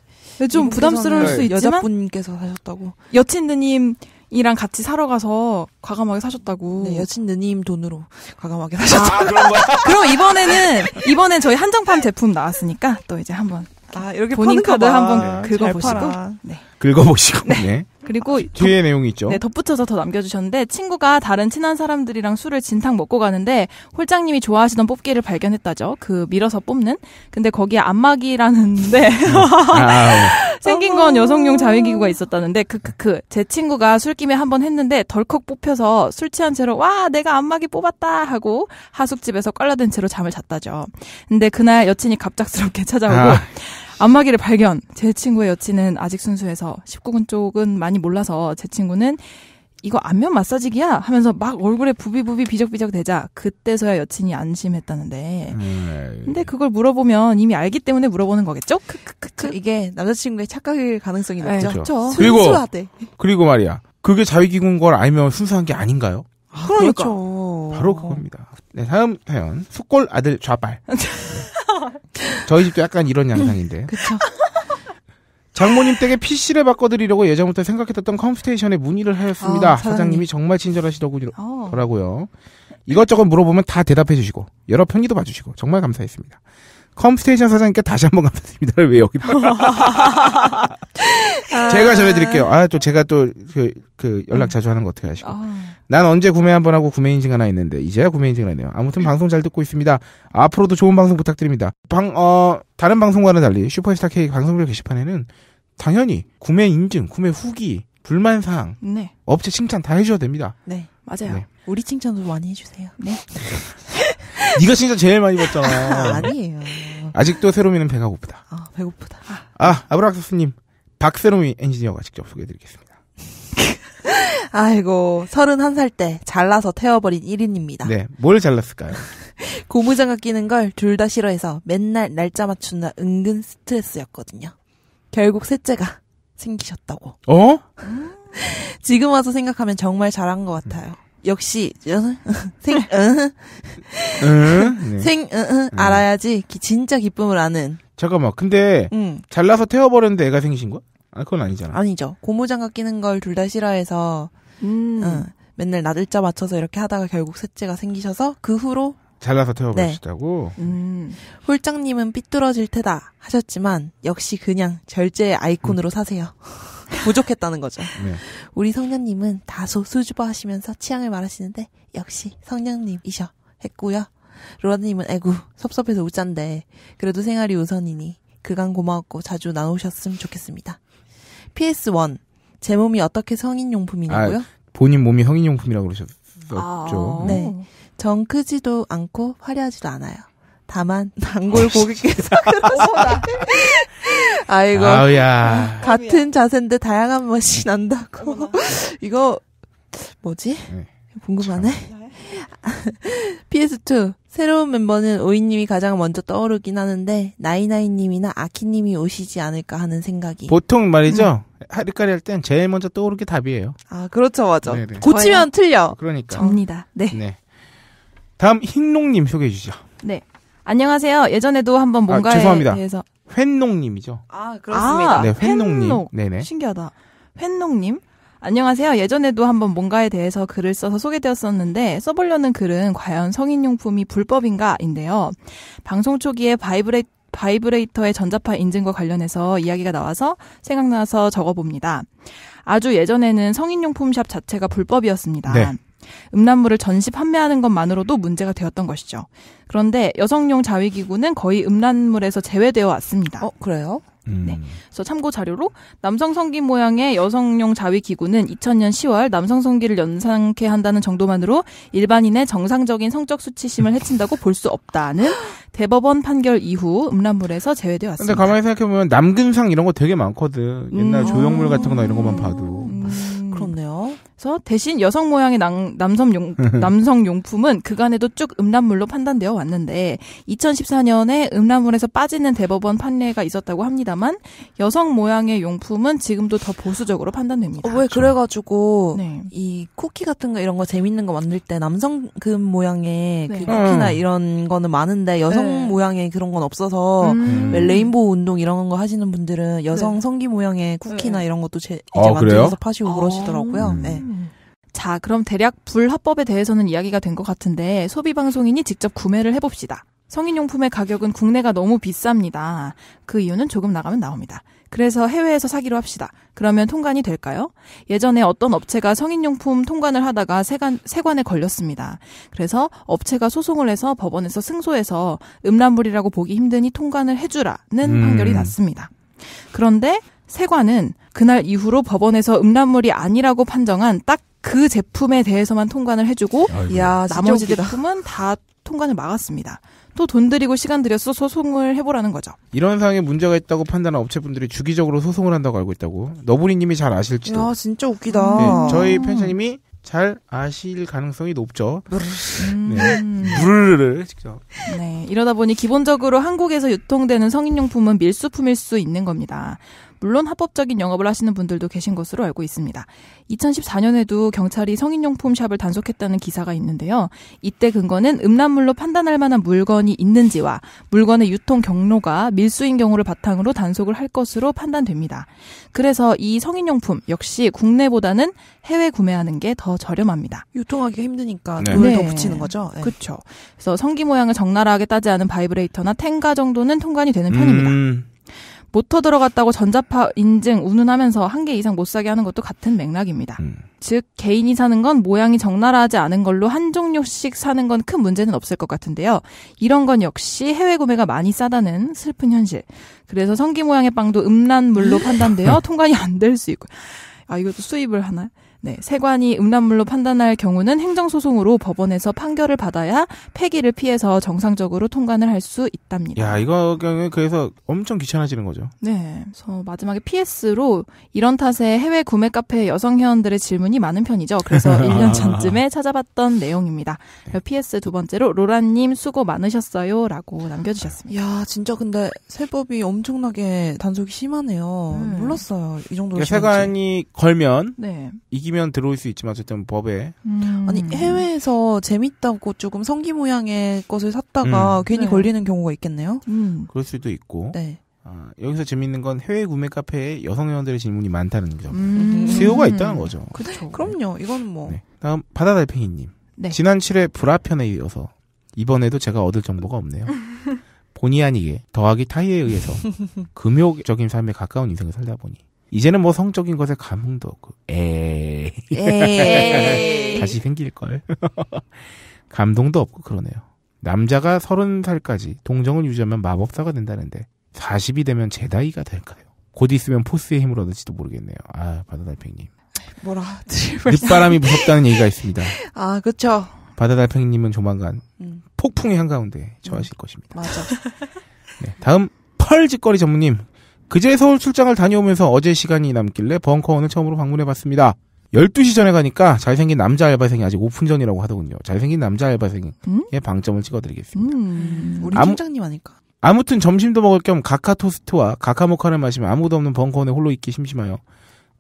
좀 부담스러울 네. 수 있지만 여자분께서 사셨다고 여친 누님 이랑 같이 사러 가서 과감하게 사셨다고. 네, 여친 누님 돈으로 과감하게 사셨다. 아, 그런 거야? 그럼 이번에는 이번엔 저희 한정판 제품 나왔으니까 또 이제 한번 아, 이렇게 본인 카드 한번 긁어 보시고. 네. 긁어 보시고. 네. 네. 네. 그리고 아, 뒤에 내용이 있죠. 네, 덧붙여서 더 남겨주셨는데 친구가 다른 친한 사람들이랑 술을 진탕 먹고 가는데 홀장님이 좋아하시던 뽑기를 발견했다죠. 그 밀어서 뽑는. 근데 거기에 안마기라는데 음. 아, 네. 생긴 건 아. 여성용 자위기구가 있었다는데 그그그 그, 그, 제 친구가 술김에 한번 했는데 덜컥 뽑혀서 술 취한 채로 와 내가 안마기 뽑았다 하고 하숙집에서 깔라댄 채로 잠을 잤다죠. 근데 그날 여친이 갑작스럽게 찾아오고. 아. 안마기를 발견. 제 친구의 여친은 아직 순수해서 19금 쪽은 많이 몰라서 제 친구는 이거 안면 마사지기야 하면서 막 얼굴에 부비부비 비적비적 대자 그때서야 여친이 안심했다는데 음, 근데 네. 그걸 물어보면 이미 알기 때문에 물어보는 거겠죠? 크크크크 이게 남자친구의 착각일 가능성이 네. 높죠. 그렇죠. 그리고 순수하대. 그리고 말이야 그게 자위기구걸 알면 순수한 게 아닌가요? 아, 그러니까. 그렇죠. 바로 그겁니다. 네 다음 사연 숙골 아들 좌발. 저희 집도 약간 이런 양상인데 그렇죠. 장모님 댁에 PC를 바꿔드리려고 예전부터 생각했던 컴스테이션에 문의를 하였습니다. 아, 사장님이 정말 친절하시더라고요. 어. 이것저것 물어보면 다 대답해 주시고 여러 편의도 봐주시고 정말 감사했습니다. 컴스테이션 사장님께 다시 한 번 감사드립니다. 왜 여기? 제가 아. 전해드릴게요. 아, 또 제가 또, 그, 그 연락 자주 하는 거 어떻게 아시고. 난 언제 구매 한 번 하고 구매 인증 하나 있는데, 이제야 구매 인증을 하네요. 아무튼 네. 방송 잘 듣고 있습니다. 앞으로도 좋은 방송 부탁드립니다. 방, 어, 다른 방송과는 달리 슈퍼스타 케 K 방송별 게시판에는 당연히 구매 인증, 구매 후기, 불만사항, 네. 업체 칭찬 다해주셔도 됩니다. 네. 맞아요. 네. 우리 칭찬도 많이 해주세요. 네. 네가 칭찬 제일 많이 받잖아. 아, 아니에요. 아직도 세로미는 배가 고프다. 아, 배고프다. 아, 아 아브라카스님 박세로미 엔지니어가 직접 소개해드리겠습니다. 아이고, 31살 때 잘라서 태워버린 1인입니다. 네, 뭘 잘랐을까요? 고무장갑 끼는 걸 둘 다 싫어해서 맨날 날짜 맞추느라 은근 스트레스였거든요. 결국 셋째가 생기셨다고. 어? 음. 지금 와서 생각하면 정말 잘한 것 같아요. 역시 생, 어, 네. 생 어, 어, 알아야지 기, 진짜 기쁨을 아는. 잠깐만, 근데 음. 잘라서 태워버렸는데 애가 생기신 거야? 아, 그건 아니잖아. 아니죠. 고무장갑 끼는 걸 둘 다 싫어해서 음. 어, 맨날 나들자 맞춰서 이렇게 하다가 결국 셋째가 생기셔서 그 후로 잘라서 네. 태워버리시다고. 네. 음. 홀장님은 삐뚤어질 테다 하셨지만 역시 그냥 절제의 아이콘으로 음. 사세요. 부족했다는 거죠. 네. 우리 성녀님은 다소 수줍어 하시면서 취향을 말하시는데 역시 성녀님이셔 했고요. 로라님은 애구 섭섭해서 웃잔데 그래도 생활이 우선이니 그간 고마웠고 자주 나오셨으면 좋겠습니다. PS1 제 몸이 어떻게 성인용품이냐고요? 아, 본인 몸이 성인용품이라고 그러셨죠. 아~ 네. 음. 정 크지도 않고 화려하지도 않아요. 다만 단골 아, 고객께서 아이고. 아우야. 같은 자세인데 다양한 맛이 난다고. 이거, 뭐지? 네. 궁금하네. PS2. 새로운 멤버는 오이님이 가장 먼저 떠오르긴 하는데, 나이나이님이나 아키님이 오시지 않을까 하는 생각이. 보통 말이죠. 하리까리 음. 할땐 제일 먼저 떠오르게 답이에요. 아, 그렇죠, 맞아. 네네. 네. 고치면 저요? 틀려. 그러니까. 접니다. 네. 네. 다음 흰농님 소개해 주시죠. 네. 안녕하세요. 예전에도 한번 아, 뭔가에 아, 죄송합니다. 대해서 횡농님이죠. 아 그렇습니다. 아, 네, 횡농님. 횡농. 네네. 신기하다. 횡농님. 안녕하세요. 예전에도 한번 뭔가에 대해서 글을 써서 소개되었었는데 써보려는 글은 과연 성인용품이 불법인가인데요. 방송 초기에 바이브레 바이브레이터의 전자파 인증과 관련해서 이야기가 나와서 생각나서 적어봅니다. 아주 예전에는 성인용품샵 자체가 불법이었습니다. 네. 음란물을 전시 판매하는 것만으로도 문제가 되었던 것이죠. 그런데 여성용 자위기구는 거의 음란물에서 제외되어 왔습니다. 어, 그래요? 음. 네. 그래서 참고 자료로 남성 성기 모양의 여성용 자위 기구는 2000년 10월 남성 성기를 연상케 한다는 정도만으로 일반인의 정상적인 성적 수치심을 해친다고 볼 수 없다는 대법원 판결 이후 음란물에서 제외되어 왔습니다. 근데 가만히 생각해 보면 남근상 이런 거 되게 많거든. 옛날 음. 조형물 같은 거나 이런 것만 봐도. 음. 그렇네요. 그래서 대신 여성 모양의 남, 남성 용, 남성 용품은 그간에도 쭉 음란물로 판단되어 왔는데 2014년에 음란물에서 빠지는 대법원 판례가 있었다고 합니다만 여성 모양의 용품은 지금도 더 보수적으로 판단됩니다. 어, 왜 그렇죠. 그래가지고 네. 이 쿠키 같은 거 이런 거 재밌는 거 만들 때 남성 그 모양의 네. 그 쿠키나 음. 이런 거는 많은데 여성 네. 모양의 그런 건 없어서 음. 음. 레인보우 운동 이런 거 하시는 분들은 여성 네. 성기 모양의 쿠키나 네. 이런 것도 제, 이제 아, 만들어서 파시고 아. 그러시더라고요. 음. 네. 자, 그럼 대략 불합법에 대해서는 이야기가 된 것 같은데 소비방송인이 직접 구매를 해봅시다. 성인용품의 가격은 국내가 너무 비쌉니다. 그 이유는 조금 나가면 나옵니다. 그래서 해외에서 사기로 합시다. 그러면 통관이 될까요? 예전에 어떤 업체가 성인용품 통관을 하다가 세관, 세관에 걸렸습니다. 그래서 업체가 소송을 해서 법원에서 승소해서 음란물이라고 보기 힘드니 통관을 해주라는 음. 판결이 났습니다. 그런데 세관은 그날 이후로 법원에서 음란물이 아니라고 판정한 딱 그 제품에 대해서만 통관을 해주고 이야, 나머지 제품은 다 통관을 막았습니다. 또 돈 들이고 시간 들여서 소송을 해보라는 거죠. 이런 상황에 문제가 있다고 판단한 업체분들이 주기적으로 소송을 한다고 알고 있다고 너부리님이 잘 아실지도. 야 아, 진짜 웃기다. 네, 저희 팬사님이 잘 아실 가능성이 높죠. 물르르 음. 네. 직접. 네 이러다 보니 기본적으로 한국에서 유통되는 성인용품은 밀수품일 수 있는 겁니다. 물론 합법적인 영업을 하시는 분들도 계신 것으로 알고 있습니다. 2014년에도 경찰이 성인용품 샵을 단속했다는 기사가 있는데요. 이때 근거는 음란물로 판단할 만한 물건이 있는지와 물건의 유통 경로가 밀수인 경우를 바탕으로 단속을 할 것으로 판단됩니다. 그래서 이 성인용품 역시 국내보다는 해외 구매하는 게 더 저렴합니다. 유통하기가 힘드니까 네. 돈을 네. 더 붙이는 거죠. 네. 그렇죠. 그래서 성기 모양을 적나라하게 따지 않은 바이브레이터나 탱가 정도는 통관이 되는 편입니다. 음. 모터 들어갔다고 전자파 인증 운운하면서 한 개 이상 못 사게 하는 것도 같은 맥락입니다. 음. 즉 개인이 사는 건 모양이 적나라하지 않은 걸로 한 종류씩 사는 건 큰 문제는 없을 것 같은데요. 이런 건 역시 해외 구매가 많이 싸다는 슬픈 현실. 그래서 성기 모양의 빵도 음란물로 판단되어 통관이 안 될 수 있고. 아 이것도 수입을 하나? 요 네, 세관이 음란물로 판단할 경우는 행정소송으로 법원에서 판결을 받아야 폐기를 피해서 정상적으로 통관을 할 수 있답니다. 야, 이거 그래서 엄청 귀찮아지는 거죠. 네. 그래서 마지막에 PS로 이런 탓에 해외 구매 카페 여성 회원들의 질문이 많은 편이죠. 그래서 1년 전쯤에 찾아봤던 내용입니다. 네. PS 두 번째로 로라님 수고 많으셨어요라고 남겨주셨습니다. 야, 진짜 근데 세법이 엄청나게 단속이 심하네요. 음. 몰랐어요. 이 정도로. 그러니까 세관이 걸면 네. 이기면 들어면 들어올 수 있지만 어쨌든 법에 음. 아니 해외에서 재밌다고 조금 성기 모양의 것을 샀다가 음. 괜히 네. 걸리는 경우가 있겠네요. 음. 그럴 수도 있고. 네. 아, 여기서 재밌는 건 해외 구매 카페에 여성 회원들의 질문이 많다는 점. 음. 음. 수요가 있다는 거죠. 그렇죠. 그럼요. 이건 뭐. 네. 다음 바다달팽이님. 네. 지난 7회 브라 편에 이어서 이번에도 제가 얻을 정보가 없네요. 본의 아니게 더하기 타이에 의해서 금욕적인 삶에 가까운 인생을 살다 보니 이제는 뭐 성적인 것에 감흥도 없고 에이, 에이. 다시 생길 걸 감동도 없고 그러네요. 남자가 서른 살까지 동정을 유지하면 마법사가 된다는데 40이 되면 제다이가 될까요? 곧 있으면 포스의 힘을 얻을지도 모르겠네요. 아 바다달팽님 이 뭐라 늦바람이 무섭다는 얘기가 있습니다. 아그쵸 바다달팽님은 이 조만간 음. 폭풍의 한가운데 처하실 음. 것입니다. 맞아. 네, 다음 펄짓거리 전문님 그제 서울 출장을 다녀오면서 어제 시간이 남길래 벙커원을 처음으로 방문해봤습니다. 12시 전에 가니까 잘생긴 남자 알바생이 아직 오픈 전이라고 하더군요. 잘생긴 남자 알바생의 음? 방점을 찍어드리겠습니다. 음, 우리 팀장님 아닐까? 아무튼 점심도 먹을 겸 가카 토스트와 가카모카를 마시면 아무도 없는 벙커원에 홀로 있기 심심하여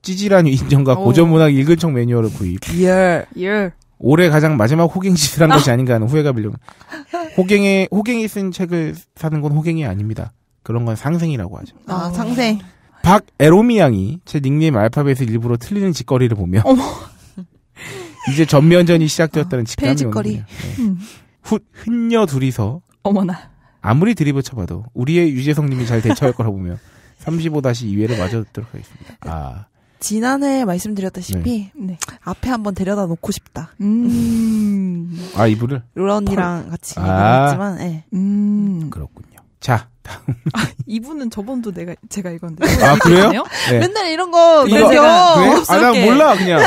찌질한 인정과 고전문학 읽은 척 매뉴얼을 구입. 예. 예. 올해 가장 마지막 호갱 짓을 한 것이 아. 아닌가 하는 후회가 밀려. 호갱의 호갱이 쓴 책을 사는 건 호갱이 아닙니다. 그런 건 상생이라고 하죠. 아, 상생. 박에로미 양이 제 닉네임 알파벳을 일부러 틀리는 짓거리를 보며 이제 전면전이 시작되었다는 어, 직감이 오네요. 네. 음. 훗, 흔녀 둘이서 어머나. 아무리 드립을 쳐봐도 우리의 유재석님이잘 대처할 거라 보면 35-2회를 맞아 듣도록 하겠습니다. 아, 아. 지난해 말씀드렸다시피 네. 음, 네. 앞에 한번 데려다 놓고 싶다. 음. 음. 아 이분을 로라 언니랑 같이 아. 얘기했지만, 네. 예. 음. 그렇군요. 자, 다음. 아, 이분은 저번도 내가 제가 읽었는데. 아 그래요? 네. 맨날 이런 거 이거 제가 그래? 아난 몰라 그냥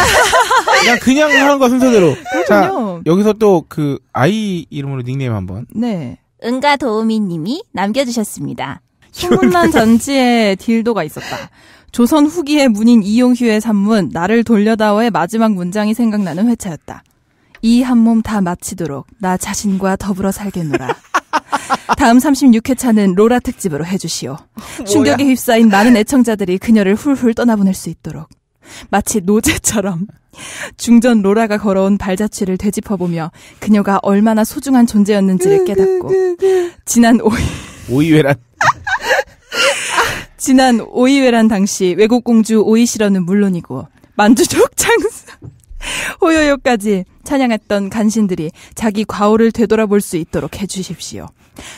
그냥 그냥 하는 거 순서대로. 그렇군요. 자 여기서 또 그 아이 이름으로 닉네임 한번. 네. 은가 도우미님이 남겨주셨습니다. 소문난 전지에 딜도가 있었다. 조선 후기의 문인 이용휴의 산문 나를 돌려다오의 마지막 문장이 생각나는 회차였다. 이한몸다 마치도록 나 자신과 더불어 살겠노라. 다음 36회차는 로라 특집으로 해주시오. 충격에 휩싸인 많은 애청자들이 그녀를 훌훌 떠나보낼 수 있도록. 마치 노제처럼 중전 로라가 걸어온 발자취를 되짚어보며 그녀가 얼마나 소중한 존재였는지를 그, 그, 깨닫고 그, 지난 5일 오이회란 지난 오이회란 당시 외국 공주 오이시러는 물론이고 만주족 장수 호요요까지 찬양했던 간신들이 자기 과오를 되돌아볼 수 있도록 해주십시오.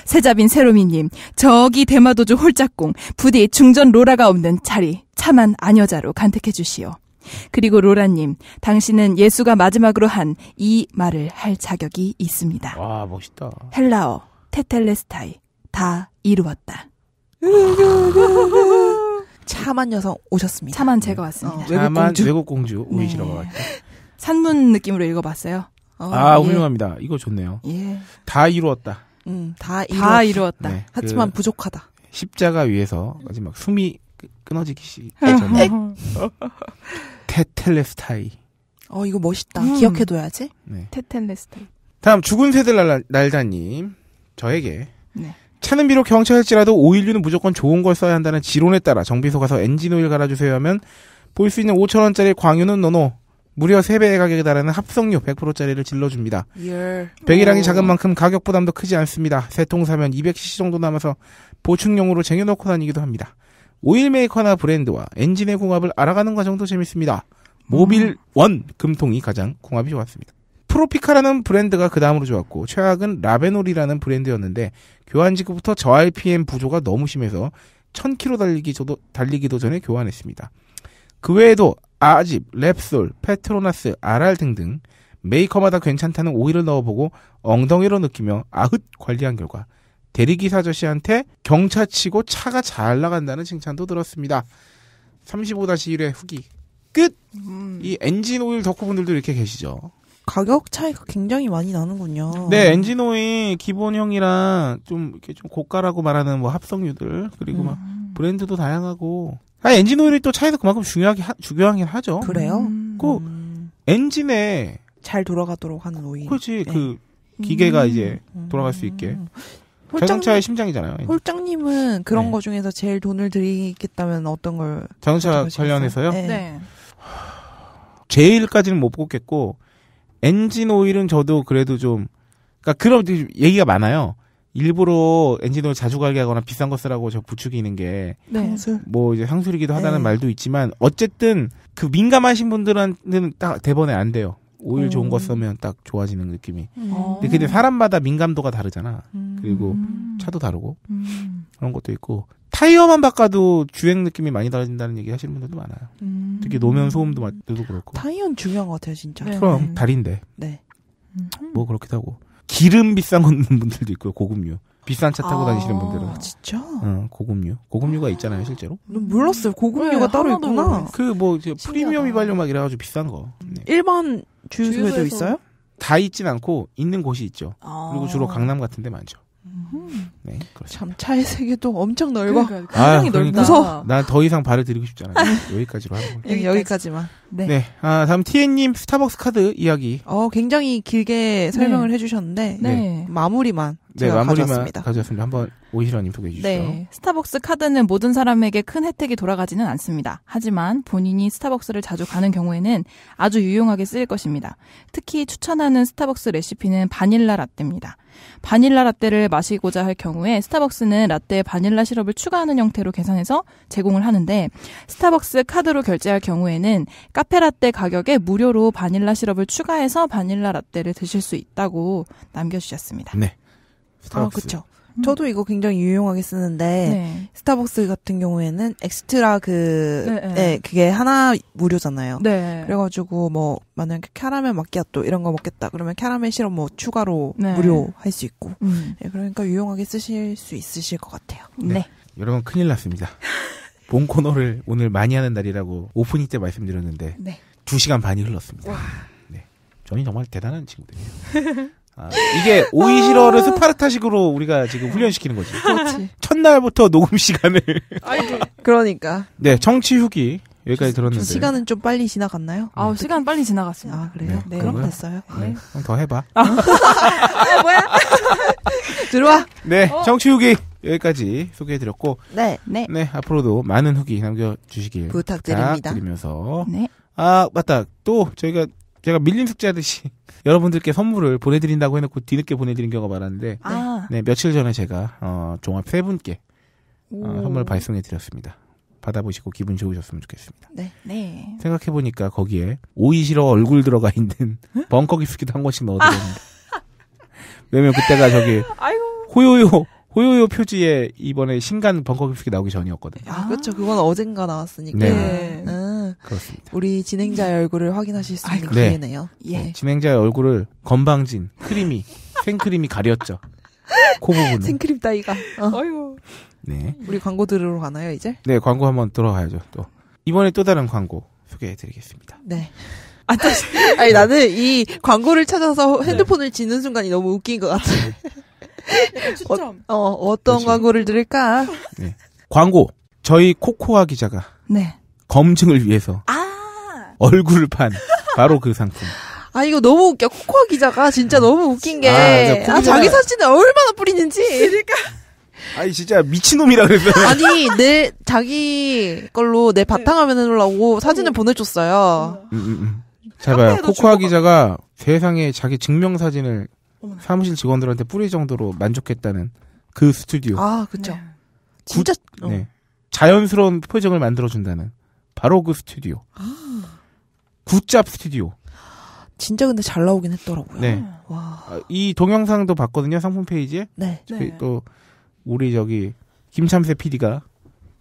세자빈 세로미님, 저기 대마도주 홀짝꿍, 부디 중전 로라가 없는 자리, 참한 아녀자로 간택해주시오. 그리고 로라님, 당신은 예수가 마지막으로 한 이 말을 할 자격이 있습니다. 와, 멋있다. 헬라어, 테텔레스타이, 다 이루었다. 참한 여성 오셨습니다. 참한 제가 왔습니다. 어, 참한 외국 공주 네. 오이시러 왔다. 산문 느낌으로 읽어봤어요. 어, 아, 예. 훌륭합니다. 이거 좋네요. 예. 다 이루었다. 음, 다, 다 이루었다. 네, 그 하지만 그 부족하다. 십자가 위에서 마지막 숨이 끊어지기 시작 전에 테텔레스타이. 어, 이거 멋있다. 음. 기억해둬야지. 네. 테텔레스타이. 다음 죽은 새들 날, 다님 저에게 네. 차는 비록 경찰일지라도 오일류는 무조건 좋은 걸 써야 한다는 지론에 따라 정비소 가서 엔진 오일 갈아주세요 하면 볼 수 있는 5천 원짜리 광유는 노노 무려 3배의 가격에 달하는 합성유 100%짜리를 질러줍니다. 1 0 0이랑이 작은 만큼 가격 부담도 크지 않습니다. 3통 사면 200cc 정도 남아서 보충용으로 쟁여놓고 다니기도 합니다. 오일 메이커나 브랜드와 엔진의 궁합을 알아가는 과정도 재밌습니다. 모빌 원 금통이 가장 궁합이 좋았습니다. 프로피카라는 브랜드가 그 다음으로 좋았고 최악은 라베놀이라는 브랜드였는데 교환 직후부터 저 RPM 부조가 너무 심해서 1000km 달리기 저도 달리기도 전에 교환했습니다. 그 외에도 아집, 랩솔, 페트로나스, 아랄 등등 메이커마다 괜찮다는 오일을 넣어보고 엉덩이로 느끼며 아흑 관리한 결과 대리기사 아저씨한테 경차 치고 차가 잘 나간다는 칭찬도 들었습니다. 3 5 1의 후기 끝! 음. 이 엔진 오일 덕후분들도 이렇게 계시죠. 가격 차이가 굉장히 많이 나는군요. 네, 엔진 오일 기본형이랑 좀 이렇게 좀 고가라고 말하는 뭐 합성유들 그리고 음. 막 브랜드도 다양하고 아 엔진 오일이 또 차에서 그만큼 중요하게 하, 중요하긴 하죠. 그래요? 음. 그 엔진에 잘 돌아가도록 하는 오일. 그렇지 네. 그 기계가 음. 이제 돌아갈 수 있게. 홀짱님 음. 자동차의 심장이잖아요. 엔진. 홀짱님은 그런 네. 거 중에서 제일 돈을 들이겠다면 어떤 걸? 자동차 관련해서요? 네. 네. 제일까지는 못 뽑겠고 엔진 오일은 저도 그래도 좀 그러니까 그런 얘기가 많아요. 일부러 엔진오일 자주 갈게 하거나 비싼 거 쓰라고 저 부추기는 게. 네. 뭐 이제 향수이기도 하다는 에 네. 말도 있지만 어쨌든 그 민감하신 분들한테는 딱 대번에 안 돼요. 오일 음. 좋은 거 음. 쓰면 딱 좋아지는 느낌이. 음. 어. 근데, 사람마다 민감도가 다르잖아. 음. 그리고 음. 차도 다르고. 음. 그런 것도 있고. 타이어만 바꿔도 주행 느낌이 많이 달라진다는 얘기 하시는 분들도 많아요. 특히 노면 소음도 들도 그렇고. 타이어는 중요한 것 같아요, 진짜. 네. 그럼 네. 다리인데. 네. 뭐 그렇기도 하고. 기름 비싼 거 넣는 분들도 있고요. 고급류. 비싼 차 타고 아, 다니시는 분들은 진짜? 응, 어, 고급류. 고급류가 아. 있잖아요, 실제로. 몰랐어요. 고급류가 네, 따로 있구나. 그 뭐 프리미엄 이발료 막 이래 가지고 비싼 거. 네. 일반 주유소에도 주유소에서... 있어요? 다 있진 않고 있는 곳이 있죠. 아. 그리고 주로 강남 같은 데 많죠. 네, 참 차의 세계도 엄청 넓어. 그러니까, 그러니까, 넓다. 무서워. 난더 이상 발을 들이고 싶지 않아요. 여기까지로 하는 거예 예, 여기까지만. 네. 네. 아, 다음 티엔님 스타벅스 카드 이야기. 어, 굉장히 길게 네. 설명을 네. 해주셨는데 네. 마무리만 네, 마무리만 가져왔습니다. 가져왔습니다. 한번 오시라님 소개해 주시죠. 네, 스타벅스 카드는 모든 사람에게 큰 혜택이 돌아가지는 않습니다. 하지만 본인이 스타벅스를 자주 가는 경우에는 아주 유용하게 쓰일 것입니다. 특히 추천하는 스타벅스 레시피는 바닐라 라떼입니다. 바닐라 라떼를 마시고자 할 경우에 스타벅스는 라떼에 바닐라 시럽을 추가하는 형태로 계산해서 제공을 하는데 스타벅스 카드로 결제할 경우에는 카페라떼 가격에 무료로 바닐라 시럽을 추가해서 바닐라 라떼를 드실 수 있다고 남겨주셨습니다. 네. 아, 스타벅스. 아, 그렇죠. 음. 저도 이거 굉장히 유용하게 쓰는데 네. 스타벅스 같은 경우에는 엑스트라 그 네, 네. 네, 그게 하나 무료잖아요. 네. 그래가지고 뭐 만약에 캐러멜 마끼아또 이런 거 먹겠다 그러면 캐러멜 시럽 뭐 추가로 네. 무료 할 수 있고 음. 네, 그러니까 유용하게 쓰실 수 있으실 것 같아요. 네. 네. 여러분 큰일 났습니다. 본 코너를 오늘 많이 하는 날이라고 오프닝 때 말씀드렸는데 네. 2시간 반이 흘렀습니다. 와. 네. 저는 정말 대단한 친구들이에요. 아, 이게 오이시러를 아. 스파르타식으로 우리가 지금 훈련시키는 거지. 그렇지. 첫날부터 녹음 시간을. 그러니까. 네, 청취 후기 여기까지 들었는데. 시간은 좀 빨리 지나갔나요? 아, 네. 시간 빨리 지나갔어요. 아, 그래요? 네. 네. 그럼 됐어요. 네. 그럼 더 해봐. 아, 뭐야? 들어와. 네, 어. 청취 후기. 여기까지 소개해드렸고 네. 네. 네 앞으로도 많은 후기 남겨주시길 부탁드립니다. 드리면서 네. 아 맞다 또 저희가 제가 밀린 숙제하듯이 여러분들께 선물을 보내드린다고 해놓고 뒤늦게 보내드린 경우가 많았는데 아. 네 며칠 전에 제가 어, 종합 세 분께 어, 선물 발송해드렸습니다. 받아보시고 기분 좋으셨으면 좋겠습니다. 네. 네. 생각해보니까 거기에 오이 시러 얼굴 들어가 있는 벙커 기숙이도한 권씩 넣어드렸는데. 아. 왜냐면 그때가 저기 아이고. 호요요 호요요 표지에 이번에 신간 벙커 깊숙이 나오기 전이었거든요. 아, 그렇죠. 그건 어젠가 나왔으니까. 네. 네. 네. 그렇습니다. 우리 진행자의 얼굴을 확인하실 수 있는 네. 기회네요. 네. 예. 진행자의 얼굴을 건방진, 크림이, 생크림이 가렸죠. 코부분 생크림 따위가. 어. 어휴. 네. 우리 광고 들으러 가나요, 이제? 네, 광고 한번 들어가야죠, 또. 이번에 또 다른 광고 소개해드리겠습니다. 네. 아, 다시. 아니, 나는 이 광고를 찾아서 네. 핸드폰을 쥐는 순간이 너무 웃긴 것 같아. 요 아, 추첨. 어, 어 어떤그렇 광고를 들을까? 네. 광고. 저희 코코아 기자가 네. 검증을 위해서 아~ 얼굴을 판 바로 그 상품. 아 이거 너무 웃겨 코코아 기자가 진짜 어. 너무 웃긴 게 아, 아 자기 사진을 얼마나 뿌리는지 그러니까 아니 진짜 미친놈이라 그랬어요. 아니 내 자기 걸로 내 바탕화면을 하고 네. 사진을 어. 보내줬어요. 음, 음, 음. 잘 봐요. 코코아 기자가 세상에 자기 증명 사진을 어머나. 사무실 직원들한테 뿌릴 정도로 만족했다는 그 스튜디오. 아, 그쵸. 네. 구, 진짜. 어. 네. 자연스러운 표정을 만들어준다는 바로 그 스튜디오. 아. 굿잡 스튜디오. 진짜 근데 잘 나오긴 했더라고요. 네. 와. 아, 이 동영상도 봤거든요. 상품 페이지에. 네. 네. 또 우리 저기 김참새 PD가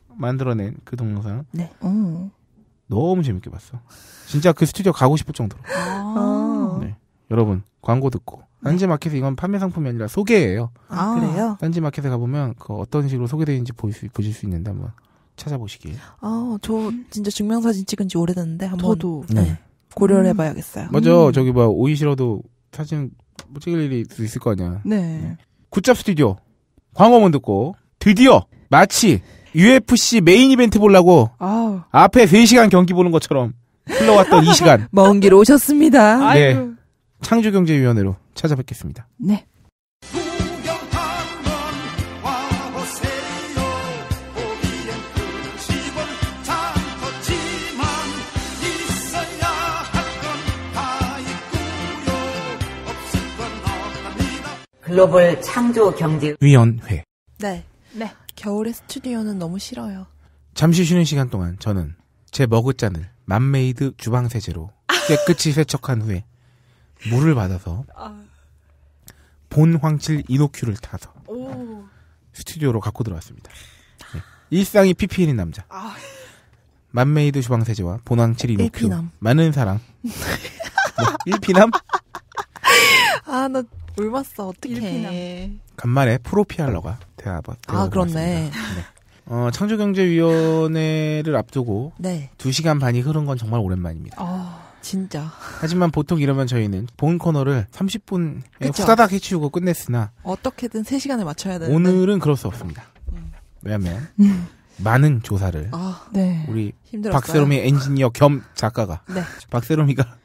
만들어낸 그 동영상. 네. 오. 어. 너무 재밌게 봤어. 진짜 그 스튜디오 가고 싶을 정도로. 아. 네. 여러분 광고 듣고 딴지마켓에 이건 판매 상품이 아니라 소개예요. 아, 그래요? 딴지마켓에 가보면 그 어떤 식으로 소개되는지 보실 수, 보실 수 있는데 한번 찾아보시기 아, 저 진짜 증명사진 찍은 지 오래됐는데 한번 저도 네. 네 고려를 해봐야겠어요. 맞아. 음. 저기 뭐야 오이시라도 사진 못 뭐 찍을 일이 있을 거 아니야. 네. 네. 굿잡 스튜디오 광고문 듣고 드디어 마치 UFC 메인 이벤트 보려고 아우. 앞에 3시간 경기 보는 것처럼 흘러왔던 이 시간 먼 길 오셨습니다. 네. 창조경제위원회로 찾아뵙겠습니다. 네. 글로벌 창조 경제 위원회. 네. 네. 겨울의 스튜디오는 너무 싫어요. 잠시 쉬는 시간 동안 저는 제 머그잔을 맘메이드 주방 세제로 깨끗이 세척한 후에 물을 받아서 아... 본 황칠 이노큐를 타서 오. 스튜디오로 갖고 들어왔습니다. 네. 일상이 피피인 남자. 아. 만메이드 주방세제와 본황칠 이노큐. 일피남. 많은 사랑. 뭐, 일피남? 아, 나 울봤어. 어떻게 간만에 프로피알러가 대화봐. 뭐, 아, 그렇네. 네. 어, 창조경제위원회를 앞두고 네. 2시간 반이 흐른 건 정말 오랜만입니다. 어... 진짜. 하지만 보통 이러면 저희는 본 코너를 30분에 후다닥 해치우고 끝냈으나 어떻게든 3시간을 맞춰야 되는 오늘은 그럴 수 없습니다. 음. 왜냐면 많은 조사를 아, 네. 우리 힘들었어요. 박세롬이 엔지니어 겸 작가가 네. 박세롬이가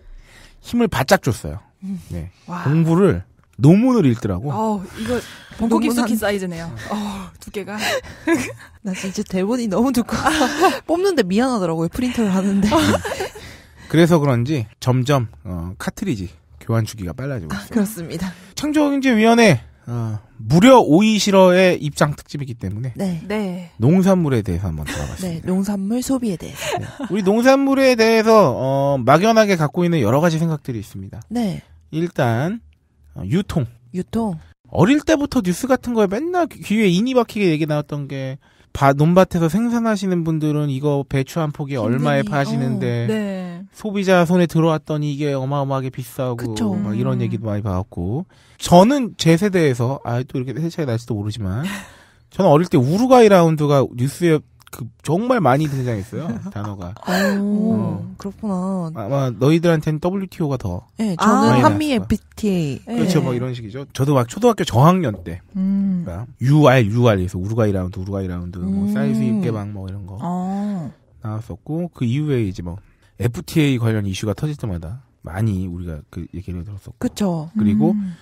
힘을 바짝 줬어요. 음. 네. 공부를 논문을 읽더라고. 어, 이거 벙커 깊숙이 한... 사이즈네요. 어, 두께가. 나 진짜 대본이 너무 두꺼워. 뽑는데 미안하더라고요. 프린터를 하는데. 그래서 그런지 점점 어, 카트리지 교환 주기가 빨라지고 아, 있어요. 그렇습니다. 창조경제위원회 어, 무려 오이시러의 입장 특집이기 때문에 네. 네. 농산물에 대해서 한번 돌아봤습니다. 네, 농산물 소비에 대해서. 네. 우리 농산물에 대해서 어, 막연하게 갖고 있는 여러 가지 생각들이 있습니다. 네. 일단 어, 유통. 유통. 어릴 때부터 뉴스 같은 거에 맨날 귀에 인이 박히게 얘기 나왔던 게 바, 논밭에서 생산하시는 분들은 이거 배추 한 포기 얼마에 어, 파시는데 어, 네. 소비자 손에 들어왔더니 이게 어마어마하게 비싸고 막 이런 음. 얘기도 많이 봐왔고 저는 제 세대에서 아 또 이렇게 세차이 날지도 모르지만 저는 어릴 때 우루과이 라운드가 뉴스에 그 정말 많이 등장했어요 단어가. 오, 어. 그렇구나. 아마 너희들한테는 WTO가 더. 네, 저는 아, 한미 FTA. 그렇죠, 네. 뭐 예. 이런 식이죠. 저도 막 초등학교 저학년 때, 음. 그러니까 UR, UR에서 우루과이 라운드, 우루과이 라운드, 뭐 음. 뭐 사이즈 입개방 뭐 이런 거 아. 나왔었고 그 이후에 이제 뭐 FTA 관련 이슈가 터질 때마다 많이 우리가 그 얘기를 들었었고. 그렇죠. 그리고 음.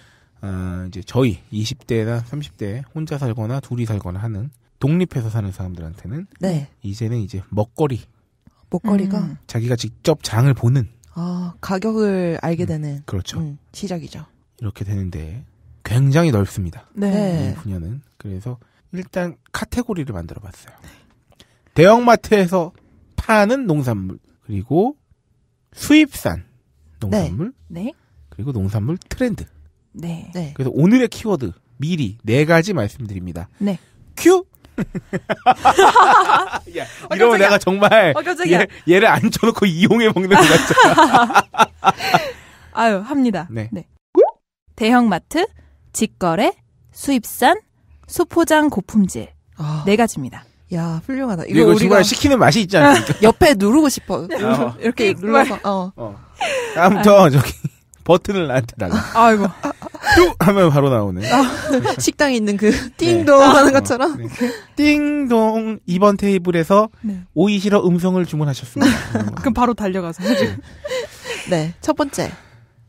어, 이제 저희 20대나 30대 혼자 살거나 둘이 살거나 하는 독립해서 사는 사람들한테는 네. 이제는 이제 먹거리 먹거리가 음. 자기가 직접 장을 보는 아, 가격을 알게 음, 되는 그렇죠. 음, 시작이죠. 이렇게 되는데 굉장히 넓습니다. 네. 네. 이 분야는 그래서 일단 카테고리를 만들어 봤어요. 대형마트에서 파는 농산물 그리고 수입산 농산물 네. 네. 그리고 농산물 트렌드. 네. 네. 그래서 오늘의 키워드 미리 네 가지 말씀드립니다. 네. 큐 야, 어, 이러면 내가 정말 어, 얘, 를안 쳐놓고 이용해 먹는 거 같아. 아유 합니다. 네. 네. 대형마트, 직거래, 수입산, 소포장 고품질 아. 네 가지입니다. 야 훌륭하다. 이거 우리가 정말 시키는 맛이 있지 않습니까? 옆에 누르고 싶어. 아, 어. 이렇게 네, 눌러서. 어. 어. 아무튼 저기 버튼을 나한테 달라. 아이고. 뚝 하면 바로 나오네. 아, 식당에 있는 그 네. 띵동 네. 하는 어, 것처럼. 네. 띵동 2번 테이블에서 네. 오이 시어 음성을 주문하셨습니다. 그럼 바로 달려가서. 네. 네. 첫 번째.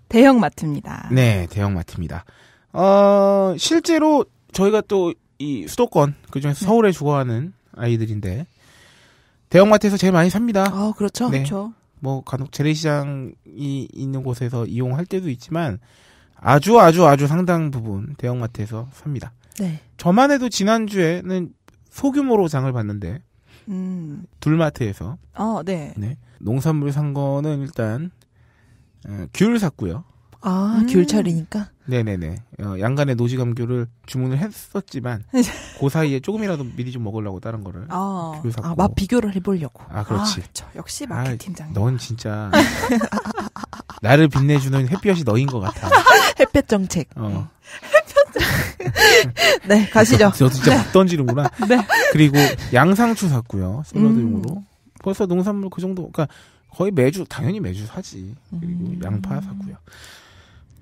대형 마트입니다. 네, 대형 마트입니다. 어, 실제로 저희가 또 이 수도권 그중에서 네. 울에 주거하는 아이들인데 대형마트에서 제일 많이 삽니다. 아, 그렇죠. 네. 그렇죠. 뭐 간혹 재래시장이 있는 곳에서 이용할 때도 있지만 아주 아주 아주 상당 부분 대형마트에서 삽니다. 네. 저만 해도 지난주에는 소규모로 장을 봤는데 음. 둘마트에서 어, 네. 네. 농산물 산 거는 일단 어, 귤 샀고요. 아, 음. 귤철이니까? 네네네. 어, 양간의 노지감귤을 주문을 했었지만, 그 사이에 조금이라도 미리 좀 먹으려고 다른 거를. 아, 아 샀고. 아, 맛 비교를 해보려고. 아, 그렇지. 아, 그렇죠. 역시 아, 마케팅장. 아, 넌 진짜. 나를 빛내주는 햇볕이 너인 것 같아. 햇볕 정책. 어. 음. 네, 가시죠. 저 진짜 네. 던지는구나. 네. 그리고 양상추 샀고요. 샐러드용으로. 음. 벌써 농산물 그 정도, 그러니까 거의 매주, 당연히 매주 사지. 그리고 음. 양파 샀고요.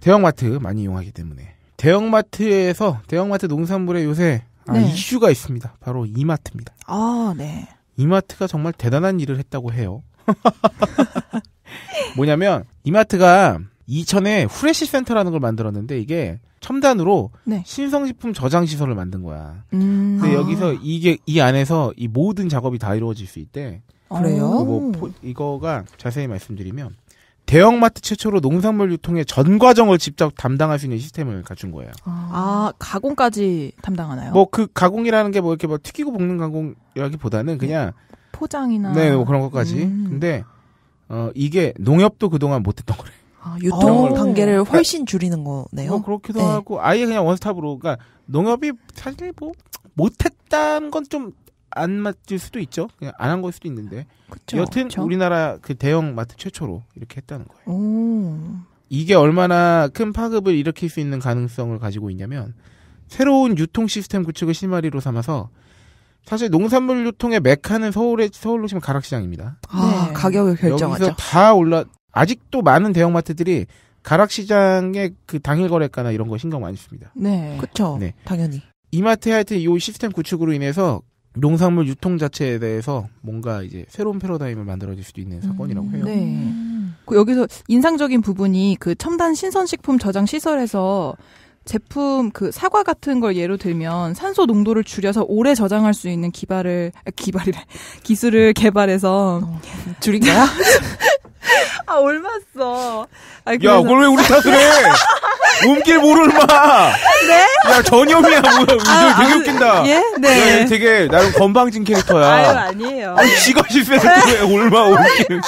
대형마트 많이 이용하기 때문에 대형마트에서 대형마트 농산물에 요새 아, 네. 이슈가 있습니다. 바로 이마트입니다. 아, 네. 이마트가 정말 대단한 일을 했다고 해요. 뭐냐면 이마트가 이천에 후레쉬 센터라는 걸 만들었는데 이게 첨단으로 네. 신성식품 저장 시설을 만든 거야. 음. 근데 아. 여기서 이게 이 안에서 이 모든 작업이 다 이루어질 수 있대. 그래요? 뭐 포, 이거가 자세히 말씀드리면 대형마트 최초로 농산물 유통의 전 과정을 직접 담당할 수 있는 시스템을 갖춘 거예요. 아, 가공까지 담당하나요? 뭐 그 가공이라는 게 뭐 이렇게 뭐 튀기고 볶는 가공이라기보다는 네. 그냥 포장이나 네, 뭐 그런 것까지. 음. 근데 어 이게 농협도 그동안 못 했던 거래. 아, 유통 어. 단계를 그러니까 훨씬 줄이는 거네요. 뭐 그렇기도 네. 하고 아예 그냥 원스톱으로 그러니까 농협이 사실 뭐 못했다는 건좀 안 맞을 수도 있죠. 그냥 안 한 걸 수도 있는데. 그쵸, 여튼 그쵸? 우리나라 그 대형 마트 최초로 이렇게 했다는 거예요. 오. 이게 얼마나 큰 파급을 일으킬 수 있는 가능성을 가지고 있냐면 새로운 유통 시스템 구축을 실마리로 삼아서 사실 농산물 유통의 메카는 서울의 서울로 치면 가락시장입니다. 아 네. 가격을 결정하죠. 여기서 다 올라 아직도 많은 대형 마트들이 가락시장의 그 당일 거래가나 이런 거 신경 많이 씁니다. 네, 그렇죠. 네. 당연히 이마트 하여튼 이 시스템 구축으로 인해서 농산물 유통 자체에 대해서 뭔가 이제 새로운 패러다임을 만들어질 수도 있는 사건이라고 음, 해요. 네. 음. 그 여기서 인상적인 부분이 그 첨단 신선식품 저장 시설에서 제품 그 사과 같은 걸 예로 들면 산소 농도를 줄여서 오래 저장할 수 있는 기발을 아, 기발이래 기술을 개발해서 어, 줄인 거야? 아, 올맞어. 야, 그걸 왜 우리 탓을 해? 몸길 모를 마. 네? 야, 전염이야, 뭐야. 아, 되게 아, 웃긴다. 예? 네. 야, 되게 나름 건방진 캐릭터야. 아유, 아니에요. 아니, 지가 실패해서 왜 올마, 올길.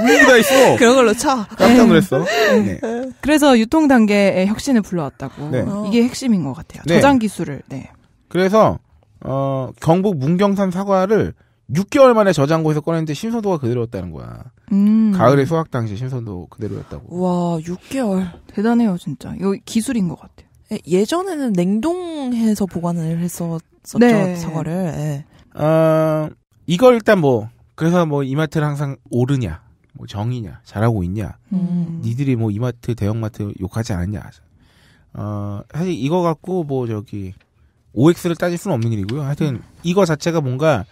울기다 있어. 그런 걸로 쳐. 깜짝 네. 놀랐어. 네. 그래서 유통 단계의 혁신을 불러왔다고. 네. 이게 핵심인 것 같아요. 네. 저장 기술을. 네. 그래서 어, 경북 문경산 사과를 6개월 만에 저장고에서 꺼냈는데 신선도가 그대로였다는 거야. 음. 가을에 수학 당시 신선도 그대로였다고. 와, 6개월. 대단해요, 진짜. 이거 기술인 것 같아요. 예, 예전에는 냉동해서 보관을 했었죠, 네. 사과를. 예. 어, 이거 일단 뭐, 그래서 뭐 이마트를 항상 오르냐, 뭐 정이냐, 잘하고 있냐, 음. 니들이 뭐 이마트, 대형마트 욕하지 않았냐. 어, 사실 이거 갖고 뭐 저기, OX를 따질 수는 없는 일이고요. 하여튼 이거 자체가 뭔가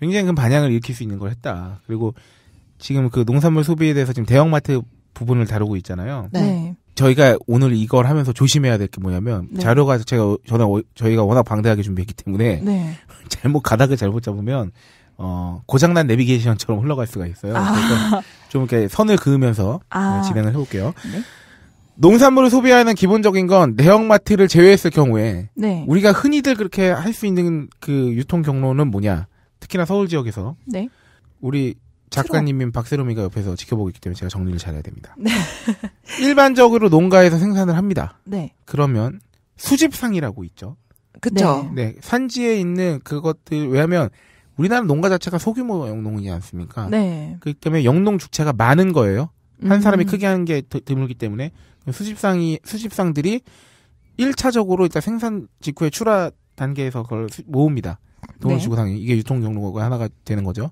굉장히 큰 반향을 일으킬 수 있는 걸 했다. 그리고 지금 그 농산물 소비에 대해서 지금 대형마트 부분을 다루고 있잖아요. 네. 네. 저희가 오늘 이걸 하면서 조심해야 될 게 뭐냐면 네. 자료가 제가 전에 저희가 워낙 방대하게 준비했기 때문에 네. 잘못 가닥을 잘못 잡으면 어 고장난 내비게이션처럼 흘러갈 수가 있어요. 아. 그래서 좀 이렇게 선을 그으면서 아. 네, 진행을 해볼게요. 네. 농산물을 소비하는 기본적인 건 대형마트를 제외했을 경우에 네. 우리가 흔히들 그렇게 할 수 있는 그 유통 경로는 뭐냐? 특히나 서울 지역에서 네. 우리 작가님인 박세롬이가 옆에서 지켜보고 있기 때문에 제가 정리를 잘해야 됩니다. 네. 일반적으로 농가에서 생산을 합니다. 네. 그러면 수집상이라고 있죠. 그렇죠. 네. 산지에 있는 그것들 왜냐하면 우리나라 농가 자체가 소규모 영농이지 않습니까? 네. 그렇기 때문에 영농 주체가 많은 거예요. 한 사람이 음. 크게 하는 게 드물기 때문에 수집상이 수집상들이 1차적으로 일단 생산 직후에 출하 단계에서 그걸 모읍니다. 돈을 네. 주고 당연 이게 유통 경로가 하나가 되는 거죠.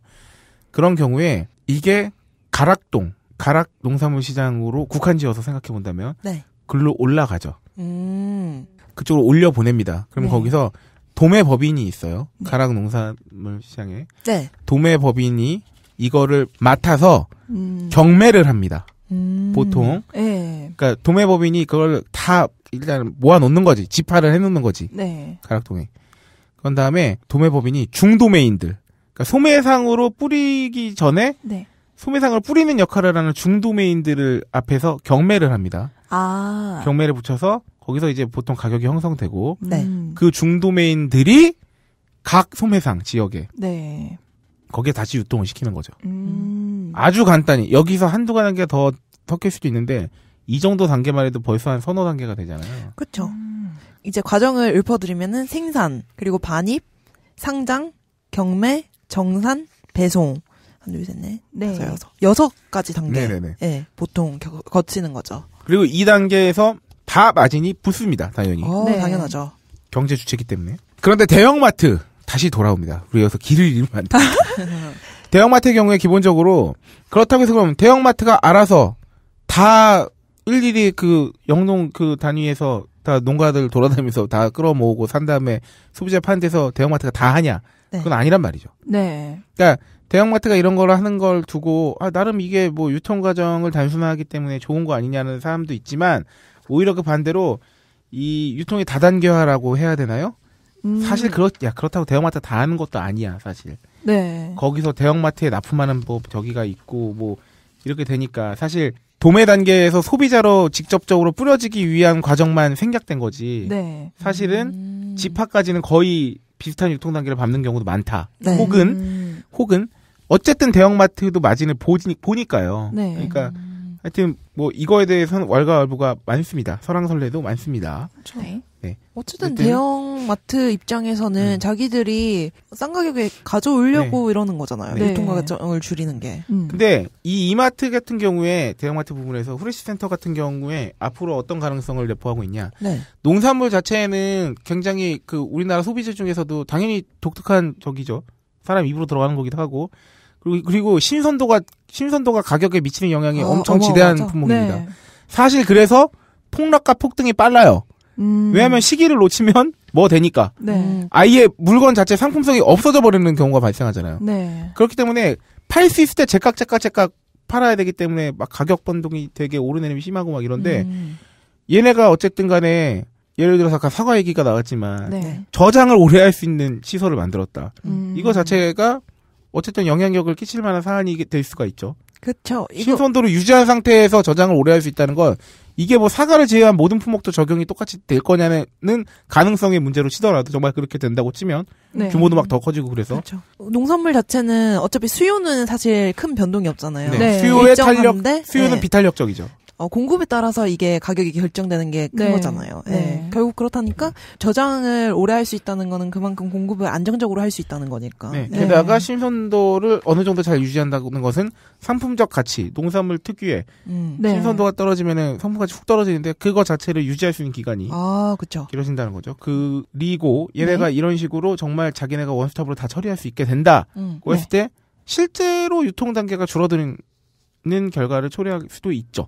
그런 경우에 이게 가락동 가락 농산물 시장으로 국한지어서 생각해 본다면 네. 글로 올라가죠. 음. 그쪽으로 올려 보냅니다. 그럼 네. 거기서 도매 법인이 있어요. 네. 가락 농산물 시장에 네. 도매 법인이 이거를 맡아서 음. 경매를 합니다. 음. 보통 예. 그러니까 도매 법인이 그걸 다 일단 모아 놓는 거지, 집화를 해 놓는 거지. 네. 가락동에. 그런 다음에 도매법인이 중도매인들, 그러니까 소매상으로 뿌리기 전에 네. 소매상을 뿌리는 역할을 하는 중도매인들을 앞에서 경매를 합니다. 아. 경매를 붙여서 거기서 이제 보통 가격이 형성되고 네. 음. 그 중도매인들이 각 소매상 지역에 네. 거기에 다시 유통을 시키는 거죠. 음. 아주 간단히 여기서 한두 가닥이 더 섞일 수도 있는데 이 정도 단계만 해도 벌써 한 서너 단계가 되잖아요. 그렇죠. 이제 과정을 읊어드리면은 생산 그리고 반입, 상장, 경매, 정산, 배송 한둘셋넷 네. 다섯 여섯 여섯 가지 단계 네네네. 예, 보통 겨, 거치는 거죠. 그리고 이 단계에서 다 마진이 붙습니다. 당연히. 어, 네. 당연하죠. 경제 주체기 때문에. 그런데 대형마트 다시 돌아옵니다. 우리 여기서 길을 잃으면 안 돼. 대형마트의 경우에 기본적으로 그렇다고 해서 그럼 대형마트가 알아서 다 일일이 그 영농 그 단위에서 다 농가들 돌아다니면서 다 끌어모으고 산 다음에 소비자 파는 데서 대형마트가 다 하냐? 네. 그건 아니란 말이죠. 네. 그러니까 대형마트가 이런 걸 하는 걸 두고 아 나름 이게 뭐 유통 과정을 단순화하기 때문에 좋은 거 아니냐는 사람도 있지만 오히려 그 반대로 이 유통이 다단계화라고 해야 되나요? 음. 사실 그렇 야 그렇다고 대형마트 다 하는 것도 아니야 사실. 네. 거기서 대형마트에 납품하는 법 저기가 있고 뭐 이렇게 되니까 사실 도매 단계에서 소비자로 직접적으로 뿌려지기 위한 과정만 생략된 거지. 네. 사실은 음. 집합까지는 거의 비슷한 유통 단계를 밟는 경우도 많다. 네. 혹은 음. 혹은 어쨌든 대형마트도 마진을 보니, 보니까요. 네. 그러니까 음. 하여튼 뭐 이거에 대해서는 월가월부가 많습니다. 설왕설래도 많습니다. 그렇죠. 네. 네. 어쨌든 대형 마트 입장에서는 음. 자기들이 싼 가격에 가져오려고 네. 이러는 거잖아요. 네. 유통 과정을 줄이는 게. 음. 근데 이 이마트 같은 경우에 대형 마트 부분에서 후레쉬 센터 같은 경우에 앞으로 어떤 가능성을 내포하고 있냐? 네. 농산물 자체는 굉장히 그 우리나라 소비자 중에서도 당연히 독특한 적이죠 사람 입으로 들어가는 거기도 하고 그리고, 신선도가 신선도가 가격에 미치는 영향이 어, 엄청 어머, 지대한 품목입니다. 네. 사실 그래서 폭락과 폭등이 빨라요. 음. 왜냐하면 시기를 놓치면 뭐 되니까 네. 아예 물건 자체 상품성이 없어져 버리는 경우가 발생하잖아요. 네. 그렇기 때문에 팔 수 있을 때 제깍 제깍 제깍 팔아야 되기 때문에 막 가격 변동이 되게 오르내림이 심하고 막 이런데 음. 얘네가 어쨌든 간에 예를 들어서 아까 사과 얘기가 나왔지만 네. 저장을 오래 할 수 있는 시설을 만들었다. 음. 이거 자체가 어쨌든 영향력을 끼칠 만한 사안이 될 수가 있죠. 그렇죠. 신선도를 유지한 상태에서 저장을 오래 할 수 있다는 건 이게 뭐 사과를 제외한 모든 품목도 적용이 똑같이 될 거냐는 가능성의 문제로 치더라도 정말 그렇게 된다고 치면 네. 규모도 막 더 커지고 그래서 그렇죠. 농산물 자체는 어차피 수요는 사실 큰 변동이 없잖아요. 네. 네. 수요의 탄력, 수요는 네. 비탄력적이죠. 어, 공급에 따라서 이게 가격이 결정되는 게큰 네. 거잖아요. 네. 네. 결국 그렇다니까 저장을 오래 할 수 있다는 거는 그만큼 공급을 안정적으로 할 수 있다는 거니까. 네. 네. 게다가 신선도를 어느 정도 잘 유지한다는 것은 상품적 가치, 농산물 특유의 음. 네. 신선도가 떨어지면은 상품 가치 훅 떨어지는데 그거 자체를 유지할 수 있는 기간이 아, 그렇죠. 길어진다는 거죠. 그리고 얘네가 이런 식으로 정말 자기네가 원스톱으로 다 처리할 수 있게 된다고 음. 했을 때 실제로 유통 단계가 줄어드는 결과를 초래할 수도 있죠.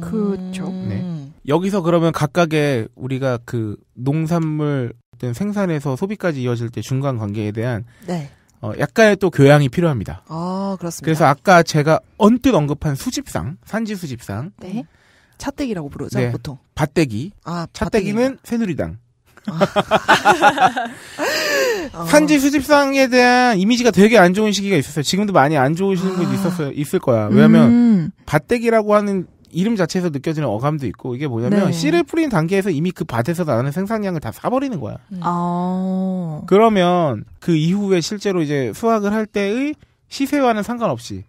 그렇죠. 음. 네. 여기서 그러면 각각의 우리가 그 농산물 생산에서 소비까지 이어질 때 중간 관계에 대한 네. 어, 약간의 또 교양이 필요합니다. 아, 그렇습니다. 그래서 아까 제가 언뜻 언급한 수집상, 산지 수집상. 네. 차떼기라고 부르죠, 네. 보통. 밭떼기. 아, 차떼기는 새누리당. 아. 어. 산지 수집상에 대한 이미지가 되게 안 좋은 시기가 있었어요. 지금도 많이 안좋으신 분이 아. 있었어요. 있을 거야. 왜냐면 음. 밭떼기라고 하는 이름 자체에서 느껴지는 어감도 있고 이게 뭐냐면 네. 씨를 뿌린 단계에서 이미 그 밭에서 나는 생산량을 다 사버리는 거야. 음. 아. 그러면 그 이후에 실제로 이제 수확을 할 때의 시세와는 상관없이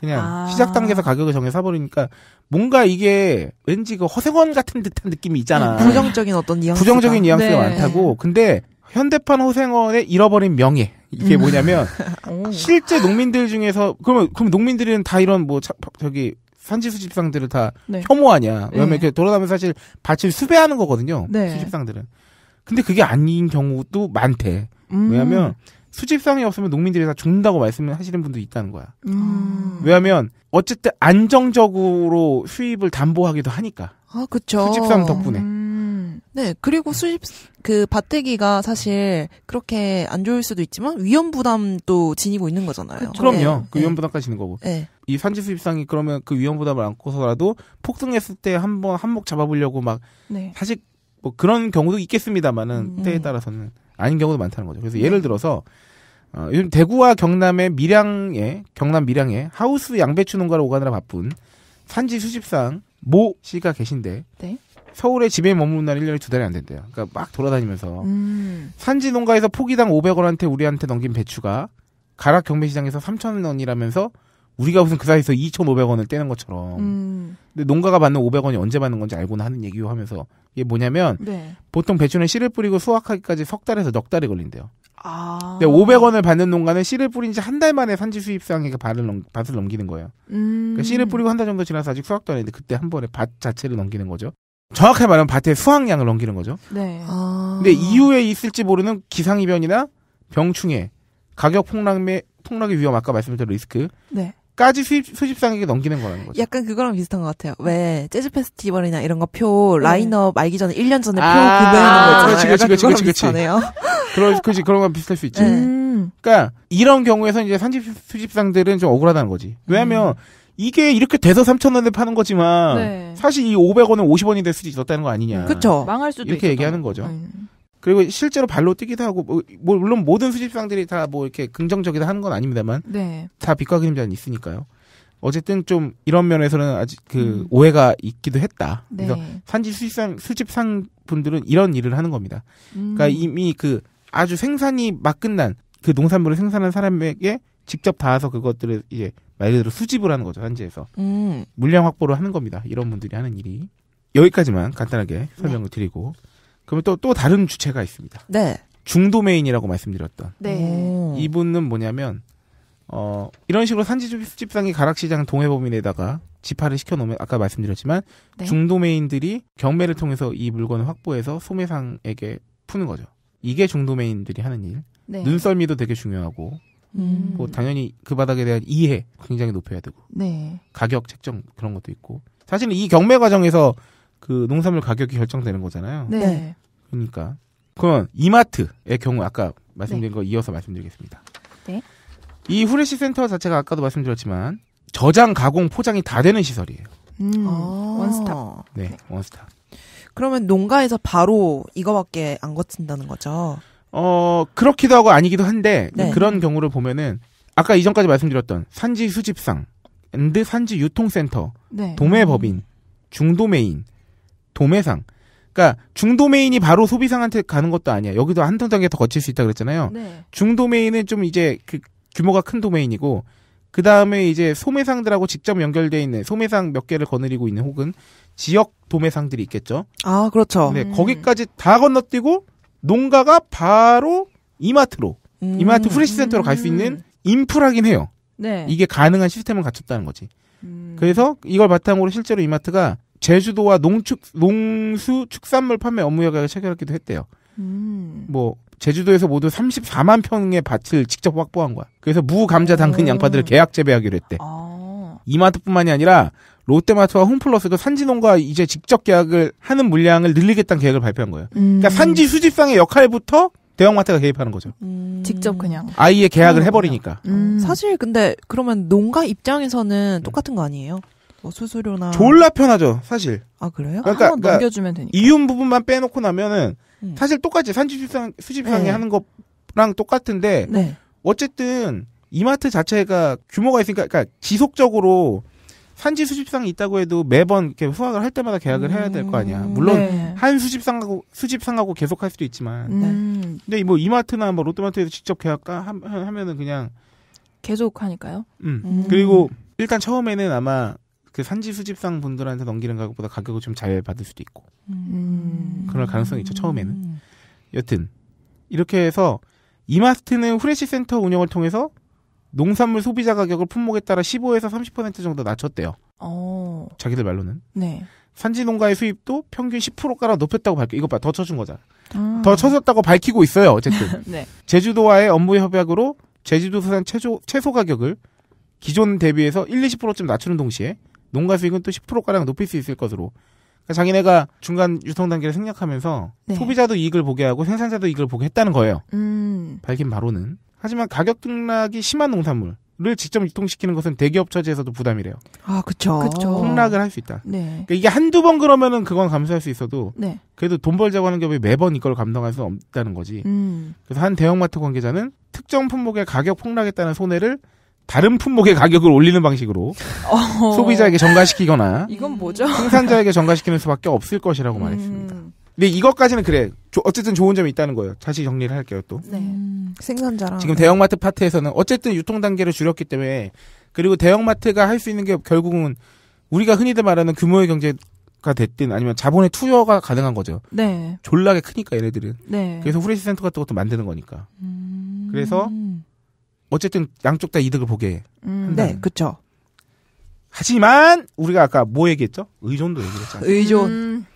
그냥 아. 시작 단계에서 가격을 정해 사버리니까 뭔가 이게 왠지 그허세원 같은 듯한 느낌이 있잖아. 음, 부정적인 어떤 뉘앙스. 부정적인 뉘앙스가 네. 많다고. 근데 현대판 호생원의 잃어버린 명예. 이게 음. 뭐냐면 실제 농민들 중에서 그러면 그럼 농민들은 다 이런 뭐 차, 저기 산지 수집상들을 다 네. 혐오하냐. 왜냐면 네. 이렇게 돌아다니면 사실 밭을 수배하는 거거든요. 네. 수집상들은. 근데 그게 아닌 경우도 많대. 음. 왜냐면 수집상이 없으면 농민들이 다 죽는다고 말씀을 하시는 분도 있다는 거야. 음. 왜냐하면 어쨌든 안정적으로 수입을 담보하기도 하니까. 아, 그죠 수집상 덕분에. 음. 네, 그리고 수집 그 밭대기가 사실 그렇게 안 좋을 수도 있지만 위험 부담도 지니고 있는 거잖아요. 그럼요. 네. 그 위험 부담까지 있는 거고. 네. 이 산지 수입상이 그러면 그 위험 부담을 안고서라도 폭등했을 때 한번 한몫 잡아보려고 막 네. 사실 뭐 그런 경우도 있겠습니다만은 음. 때에 네. 따라서는 아닌 경우도 많다는 거죠. 그래서 네. 예를 들어서 어, 요즘 대구와 경남의 밀양에 경남 밀양에 하우스 양배추 농가를 오가느라 바쁜 산지 수집상 모 씨가 계신데 네? 서울에 집에 머무는 날 1년에 두 달이 안 된대요. 그러니까 막 돌아다니면서 음. 산지 농가에서 포기당 500원한테 우리한테 넘긴 배추가 가락 경매시장에서 3천원이라면서 우리가 무슨 그 사이에서 2,500원을 떼는 것처럼. 음. 근데 농가가 받는 500원이 언제 받는 건지 알고는 하는 얘기요 하면서 이게 뭐냐면 네. 보통 배추는 씨를 뿌리고 수확하기까지 석 달에서 넉 달이 걸린대요. 아. 근데 500원을 받는 농가는 씨를 뿌린 지 한 달 만에 산지 수입 상에게 밭을, 그 넘, 밭을 넘기는 거예요. 음. 그러니까 씨를 뿌리고 한 달 정도 지나서 아직 수확도 안 했는데 그때 한 번에 밭 자체를 넘기는 거죠. 정확하게 말하면 밭의 수확량을 넘기는 거죠. 네. 아. 근데 이후에 있을지 모르는 기상이변이나 병충해, 가격 폭락의 폭락의 위험 아까 말씀드린 리스크, 네. 까지 수입, 수집상에게 넘기는 거라는 거죠. 약간 그거랑 비슷한 것 같아요. 왜 재즈 페스티벌이나 이런 거표 네. 라인업 알기 전에 1년 전에 아, 표 아~ 구매하는 거죠. 그렇지, 그렇지, 그렇지, 그렇지. 그렇지, 그렇지. 그런 건 비슷할 수 있지. 음. 그러니까 이런 경우에서 이제 산지 수집상들은 좀 억울하다는 거지. 왜냐면 음. 이게 이렇게 돼서 3,000원에 파는 거지만 네. 사실 이 500원은 50원이 될 수도 있었다는 거 아니냐. 그렇죠. 망할 수도 이렇게 있었던. 얘기하는 거죠. 음. 그리고 실제로 발로 뛰기도 하고 뭐, 뭐 물론 모든 수집상들이 다 뭐 이렇게 긍정적이다 하는 건 아닙니다만 네. 다 빛과 그림자는 있으니까요. 어쨌든 좀 이런 면에서는 아직 그 음. 오해가 있기도 했다. 네. 그래서 산지 수집상 수집상 분들은 이런 일을 하는 겁니다. 그러니까 음. 그러니까 이미 그 아주 생산이 막 끝난 그 농산물을 생산한 사람에게 직접 닿아서 그것들을 이제 말 그대로 수집을 하는 거죠 산지에서 음. 물량 확보를 하는 겁니다. 이런 분들이 하는 일이 여기까지만 간단하게 네. 설명을 네. 드리고 그러면 또, 또 다른 주체가 있습니다. 네. 중도메인이라고 말씀드렸던. 네. 이분은 뭐냐면, 어, 이런 식으로 산지집상이 가락시장 동해범민에다가 집화를 시켜놓으면, 아까 말씀드렸지만, 네. 중도메인들이 경매를 통해서 이 물건을 확보해서 소매상에게 푸는 거죠. 이게 중도메인들이 하는 일. 네. 눈썰미도 되게 중요하고, 음. 뭐 당연히 그 바닥에 대한 이해 굉장히 높여야 되고, 네. 가격 책정 그런 것도 있고. 사실 이 경매 과정에서 그 농산물 가격이 결정되는 거잖아요. 네. 네. 그러니까 그럼 이마트의 경우 아까 말씀드린 네. 거 이어서 말씀드리겠습니다. 네. 이 후레시 센터 자체가 아까도 말씀드렸지만 저장, 가공, 포장이 다 되는 시설이에요. 음, 아~ 원스톱. 네, 네, 원스톱. 그러면 농가에서 바로 이거밖에 안 거친다는 거죠? 어, 그렇기도 하고 아니기도 한데 네. 그런 경우를 보면은 아까 이전까지 말씀드렸던 산지 수집상, 앤드 산지 유통센터, 네. 도매법인, 중도매인, 도매상. 그러니까 중도메인이 바로 소비상한테 가는 것도 아니야. 여기도 한 단계 더 거칠 수 있다 그랬잖아요. 네. 중도메인은 좀 이제 그 규모가 큰 도메인이고 그 다음에 이제 소매상들하고 직접 연결되어 있는 소매상 몇 개를 거느리고 있는 혹은 지역 도매상들이 있겠죠. 아 그렇죠. 네 음. 거기까지 다 건너뛰고 농가가 바로 이마트로 음. 이마트 프레시센터로 갈수 음. 있는 인프라긴 해요. 네. 이게 가능한 시스템을 갖췄다는 거지. 음. 그래서 이걸 바탕으로 실제로 이마트가 제주도와 농축 농수 축산물 판매 업무 협약을 체결하기도 했대요. 음. 뭐 제주도에서 모두 34만 평의 밭을 직접 확보한 거야. 그래서 무, 감자, 당근, 오. 양파들을 계약 재배하기로 했대. 아. 이마트뿐만이 아니라 롯데마트와 홈플러스도 산지농가 이제 직접 계약을 하는 물량을 늘리겠다는 계획을 발표한 거예요. 그러니까 음. 그러니까 산지 수집상의 역할부터 대형마트가 개입하는 거죠. 음. 직접 그냥 아예 계약을 해버리니까. 음. 사실 근데 그러면 농가 입장에서는 똑같은 거 아니에요? 뭐 수수료나 졸라 편하죠 사실. 아 그래요? 그러니까, 한번 그러니까 넘겨주면 되니까 이윤 부분만 빼놓고 나면은 음. 사실 똑같이 산지수상 수집상에 네. 예. 하는 것랑 똑같은데 네. 어쨌든 이마트 자체가 규모가 있으니까 그러니까 지속적으로 산지 수집상이 있다고 해도 매번 이렇게 수확을 할 때마다 계약을 음. 해야 될 거 아니야. 물론 네. 한 수집상하고 수집상하고 계속 할 수도 있지만. 음. 근데 뭐 이마트나 뭐 롯데마트에서 직접 계약 하면은 그냥 계속 하니까요. 음. 음. 그리고 일단 처음에는 아마 그 산지 수집상 분들한테 넘기는 가격보다 가격을 좀 잘 받을 수도 있고 음. 그럴 가능성이 있죠 처음에는 음. 여튼 이렇게 해서 이마스트는 후레시 센터 운영을 통해서 농산물 소비자 가격을 품목에 따라 15에서 30% 정도 낮췄대요. 오. 어. 자기들 말로는. 네. 산지 농가의 수입도 평균 10% 깔아 높였다고 밝혀. 이것 봐, 더 쳐준 거잖아. 음. 더 쳐줬다고 밝히고 있어요. 어쨌든. 네. 제주도와의 업무 협약으로 제주도수산 최소최소 가격을 기존 대비해서 1, 20%쯤 낮추는 동시에 농가 수익은 또 10%가량 높일 수 있을 것으로. 그러니까 자기네가 중간 유통 단계를 생략하면서 네. 소비자도 이익을 보게 하고 생산자도 이익을 보게 했다는 거예요. 음. 밝힌 바로는. 하지만 가격 등락이 심한 농산물. 를 직접 유통시키는 것은 대기업 처지에서도 부담이래요. 아, 그쵸. 그 폭락을 할 수 있다. 네. 그러니까 이게 한두 번 그러면은 그건 감수할 수 있어도 네. 그래도 돈 벌자고 하는 기업이 매번 이걸 감당할 수 없다는 거지. 음. 그래서 한 대형마트 관계자는 특정 품목의 가격 폭락에 따른 손해를 다른 품목의 가격을 올리는 방식으로 어... 소비자에게 전가시키거나 이건 뭐죠? 생산자에게 전가시키는 수밖에 없을 것이라고 음... 말했습니다. 근데 이것까지는 그래. 조, 어쨌든 좋은 점이 있다는 거예요. 다시 정리를 할게요, 또. 네. 음... 생산자랑. 지금 대형마트 파트에서는 어쨌든 유통 단계를 줄였기 때문에 그리고 대형마트가 할 수 있는 게 결국은 우리가 흔히들 말하는 규모의 경제가 됐든 아니면 자본의 투여가 가능한 거죠. 네. 졸라게 크니까 얘네들은. 네. 그래서 후레시 센터 같은 것도 만드는 거니까. 음... 그래서 어쨌든 양쪽 다 이득을 보게. 음, 네, 그렇죠. 하지만 우리가 아까 뭐 얘기했죠? 의존도 얘기했잖아요. 의존. 음,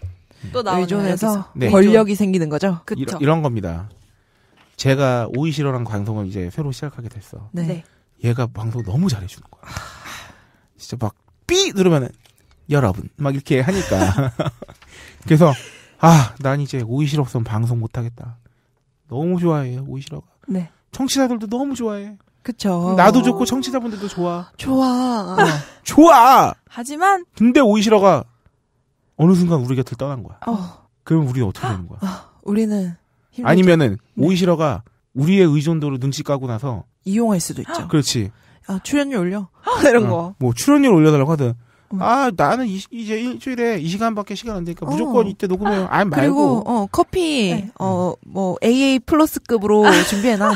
또 의존해서 네. 권력이 의존. 생기는 거죠. 그쵸. 이런, 이런 겁니다. 제가 오이시러랑 방송을 이제 새로 시작하게 됐어. 네. 네. 얘가 방송 너무 잘해주는 거야. 진짜 막삐 누르면은 여러분 막 이렇게 하니까 그래서 아 난 이제 오이시로 없으면 방송 못하겠다. 너무 좋아해요 오이시로가 네. 청취자들도 너무 좋아해. 그쵸. 나도 좋고 청취자분들도 좋아. 좋아. 어, 좋아. 하지만 근데 오이시러가 어느 순간 우리 곁을 떠난 거야. 어. 그럼 우리는 어떻게 되는 거야? 어, 우리는 힘들죠. 아니면은 네. 오이시러가 우리의 의존도를 눈치 까고 나서 이용할 수도 있죠. 그렇지. 아, 출연료 올려. 이런 거. 뭐 출연료 올려달라고 하든 음. 아 나는 이, 제 일주일에 이 시간밖에 시간 안 되니까 무조건 어. 이때 녹음해요. 아 말고 그리고 어 커피 네. 어뭐 음. AA 플러스급으로 준비해놔.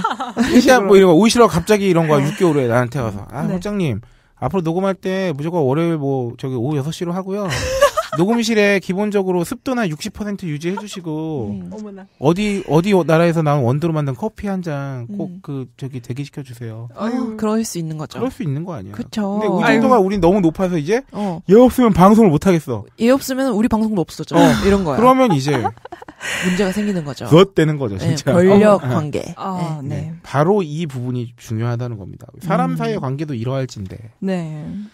이 일단 뭐 이런 거 오이시러 갑자기 이런 거 6개월 후에 나한테 와서 아 네. 원장님 앞으로 녹음할 때 무조건 월요일 뭐 저기 오후 6시로 하고요. 녹음실에 기본적으로 습도나 60% 유지해 주시고 음. 어 어디 어디 나라에서 나온 원두로 만든 커피 한 잔 꼭그 음. 저기 대기시켜 주세요. 아유, 음. 그럴 수 있는 거죠. 그럴 수 있는 거 아니에요. 그렇 근데 이 정도가 우린 너무 높아서 이제 어. 얘 없으면 방송을 못 하겠어. 얘 없으면 우리 방송도 없어져. 어. 이런 거야. 그러면 이제 문제가 생기는 거죠. 그것 되는 거죠, 네, 진짜. 네, 권력 어. 관계. 아, 네. 네. 네. 바로 이 부분이 중요하다는 겁니다. 사람 사이의 관계도 이러할진데. 네. 음.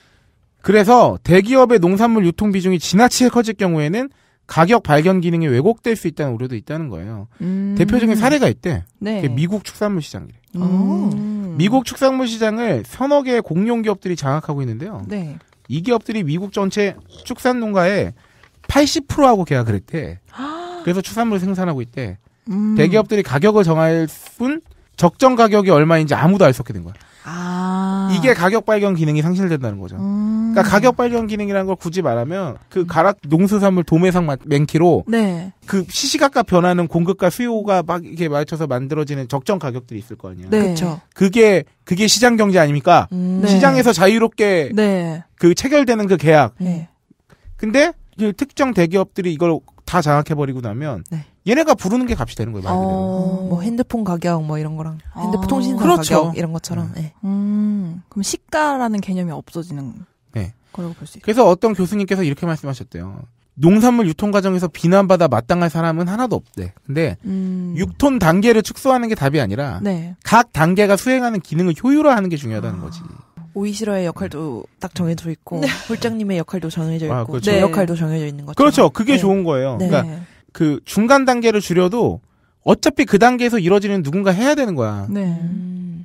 그래서 대기업의 농산물 유통 비중이 지나치게 커질 경우에는 가격 발견 기능이 왜곡될 수 있다는 우려도 있다는 거예요. 음. 대표적인 사례가 있대. 네. 미국 축산물 시장이래. 음. 음. 미국 축산물 시장을 서너 개의 공룡 기업들이 장악하고 있는데요. 네. 이 기업들이 미국 전체 축산 농가의 80%하고 계약을 했대. 아. 그래서 축산물 생산하고 있대. 음. 대기업들이 가격을 정할 뿐 적정 가격이 얼마인지 아무도 알 수 없게 된 거야. 아. 이게 가격 발견 기능이 상실된다는 거죠. 음. 그러니까 음. 가격 발견 기능이라는 걸 굳이 말하면 그 가락 농수산물 도매상 맹키로 네. 그 시시각각 변하는 공급과 수요가 막 이렇게 맞춰서 만들어지는 적정 가격들이 있을 거 아니야. 네. 그렇죠. 그게 그게 시장 경제 아닙니까? 음. 네. 시장에서 자유롭게 네. 그 체결되는 그 계약. 네. 근데 그 특정 대기업들이 이걸 다 장악해버리고 나면 네. 얘네가 부르는 게 값이 되는 거예요. 말 그대로. 어, 뭐 핸드폰 가격 뭐 이런 거랑 아. 핸드폰 아, 통신사 그렇죠. 가격 이런 것처럼. 음. 네. 음, 그럼 시가라는 개념이 없어지는. 네. 거라고 볼수 있어요. 그래서 어떤 교수님께서 이렇게 말씀하셨대요. 농산물 유통 과정에서 비난받아 마땅할 사람은 하나도 없대. 근데 음. 6톤 단계를 축소하는 게 답이 아니라 네. 각 단계가 수행하는 기능을 효율화하는 게 중요하다는 아. 거지. 오이시러의 역할도 네. 딱 정해져 있고 네. 홀장님의 역할도 정해져 아, 있고 아, 그렇죠. 네. 역할도 정해져 있는 거죠. 그렇죠. 그게 네. 좋은 거예요. 네. 그러니까 그 중간 단계를 줄여도 어차피 그 단계에서 이뤄지는 누군가 해야 되는 거야. 네.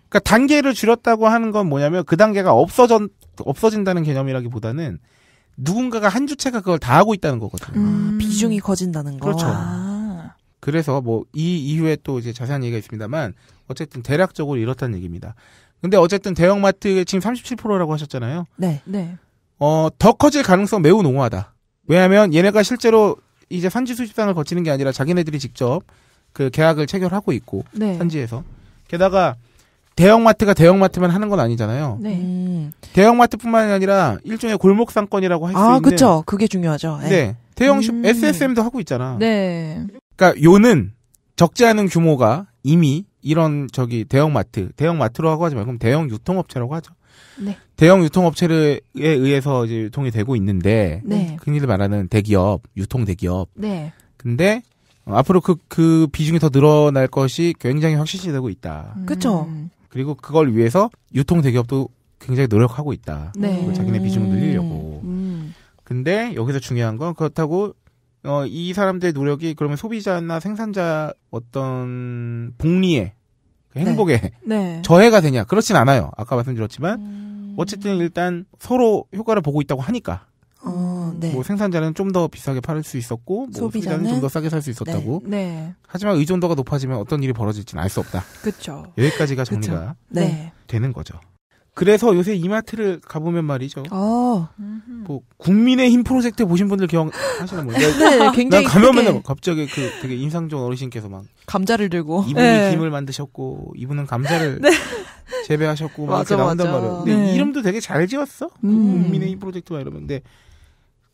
그러니까 단계를 줄였다고 하는 건 뭐냐면 그 단계가 없어져 없어진다는 개념이라기보다는 누군가가 한 주체가 그걸 다 하고 있다는 거거든요. 음. 아, 비중이 커진다는 거. 그렇죠. 아. 그래서 뭐 이 이후에 또 이제 자세한 얘기가 있습니다만 어쨌든 대략적으로 이렇다는 얘기입니다. 근데 어쨌든 대형마트에 지금 37%라고 하셨잖아요. 네. 네. 어, 더 커질 가능성 매우 농후하다. 왜냐하면 얘네가 실제로 이제 산지 수집단을 거치는 게 아니라 자기네들이 직접 그 계약을 체결하고 있고 네. 현지에서 게다가 대형마트가 대형마트만 하는 건 아니잖아요. 네. 음. 대형마트뿐만이 아니라 일종의 골목 상권이라고 할수 아, 있는. 아, 그쵸. 그게 중요하죠. 네. 네. 대형 음. SSM도 하고 있잖아. 네. 그러니까 요는 적지 않은 규모가 이미 이런 저기 대형마트, 대형마트로하고 하지 말고 대형 유통업체라고 하죠. 네. 대형 유통업체에 의해서 이제 유통이 되고 있는데 네. 흔히들 말하는 대기업, 유통 대기업. 네. 근데 어, 앞으로 그, 그 비중이 더 늘어날 것이 굉장히 확실시 되고 있다. 음. 그렇죠. 그리고 그걸 위해서 유통 대기업도 굉장히 노력하고 있다. 네. 자기네 비중을 음. 늘리려고. 음. 근데 여기서 중요한 건 그렇다고 어, 이 사람들의 노력이 그러면 소비자나 생산자 어떤 복리에 행복에 그 네. 네. 저해가 되냐? 그렇진 않아요. 아까 말씀드렸지만 음. 어쨌든 일단 서로 효과를 보고 있다고 하니까. 어, 네. 뭐 생산자는 좀 더 비싸게 팔수 있었고 뭐 소비자는, 소비자는 좀 더 싸게 살 수 있었다고. 네, 네. 하지만 의존도가 높아지면 어떤 일이 벌어질지는 알 수 없다. 그렇죠. 여기까지가 정리가 네. 되는 거죠. 그래서 요새 이마트를 가보면 말이죠. 어. 음. 뭐 국민의 힘 프로젝트 보신 분들 기억하시나 모르겠 네, 굉장히. 나 가면 맨날 갑자기 그 되게 인상 좋은 어르신께서 막 감자를 들고 이분이 네. 김을 만드셨고 이분은 감자를 네. 재배하셨고 막 맞아, 이렇게 나온단 맞아. 말이에요. 근데 네. 이름도 되게 잘 지었어. 음. 국민의 힘 프로젝트 막 이러면 근데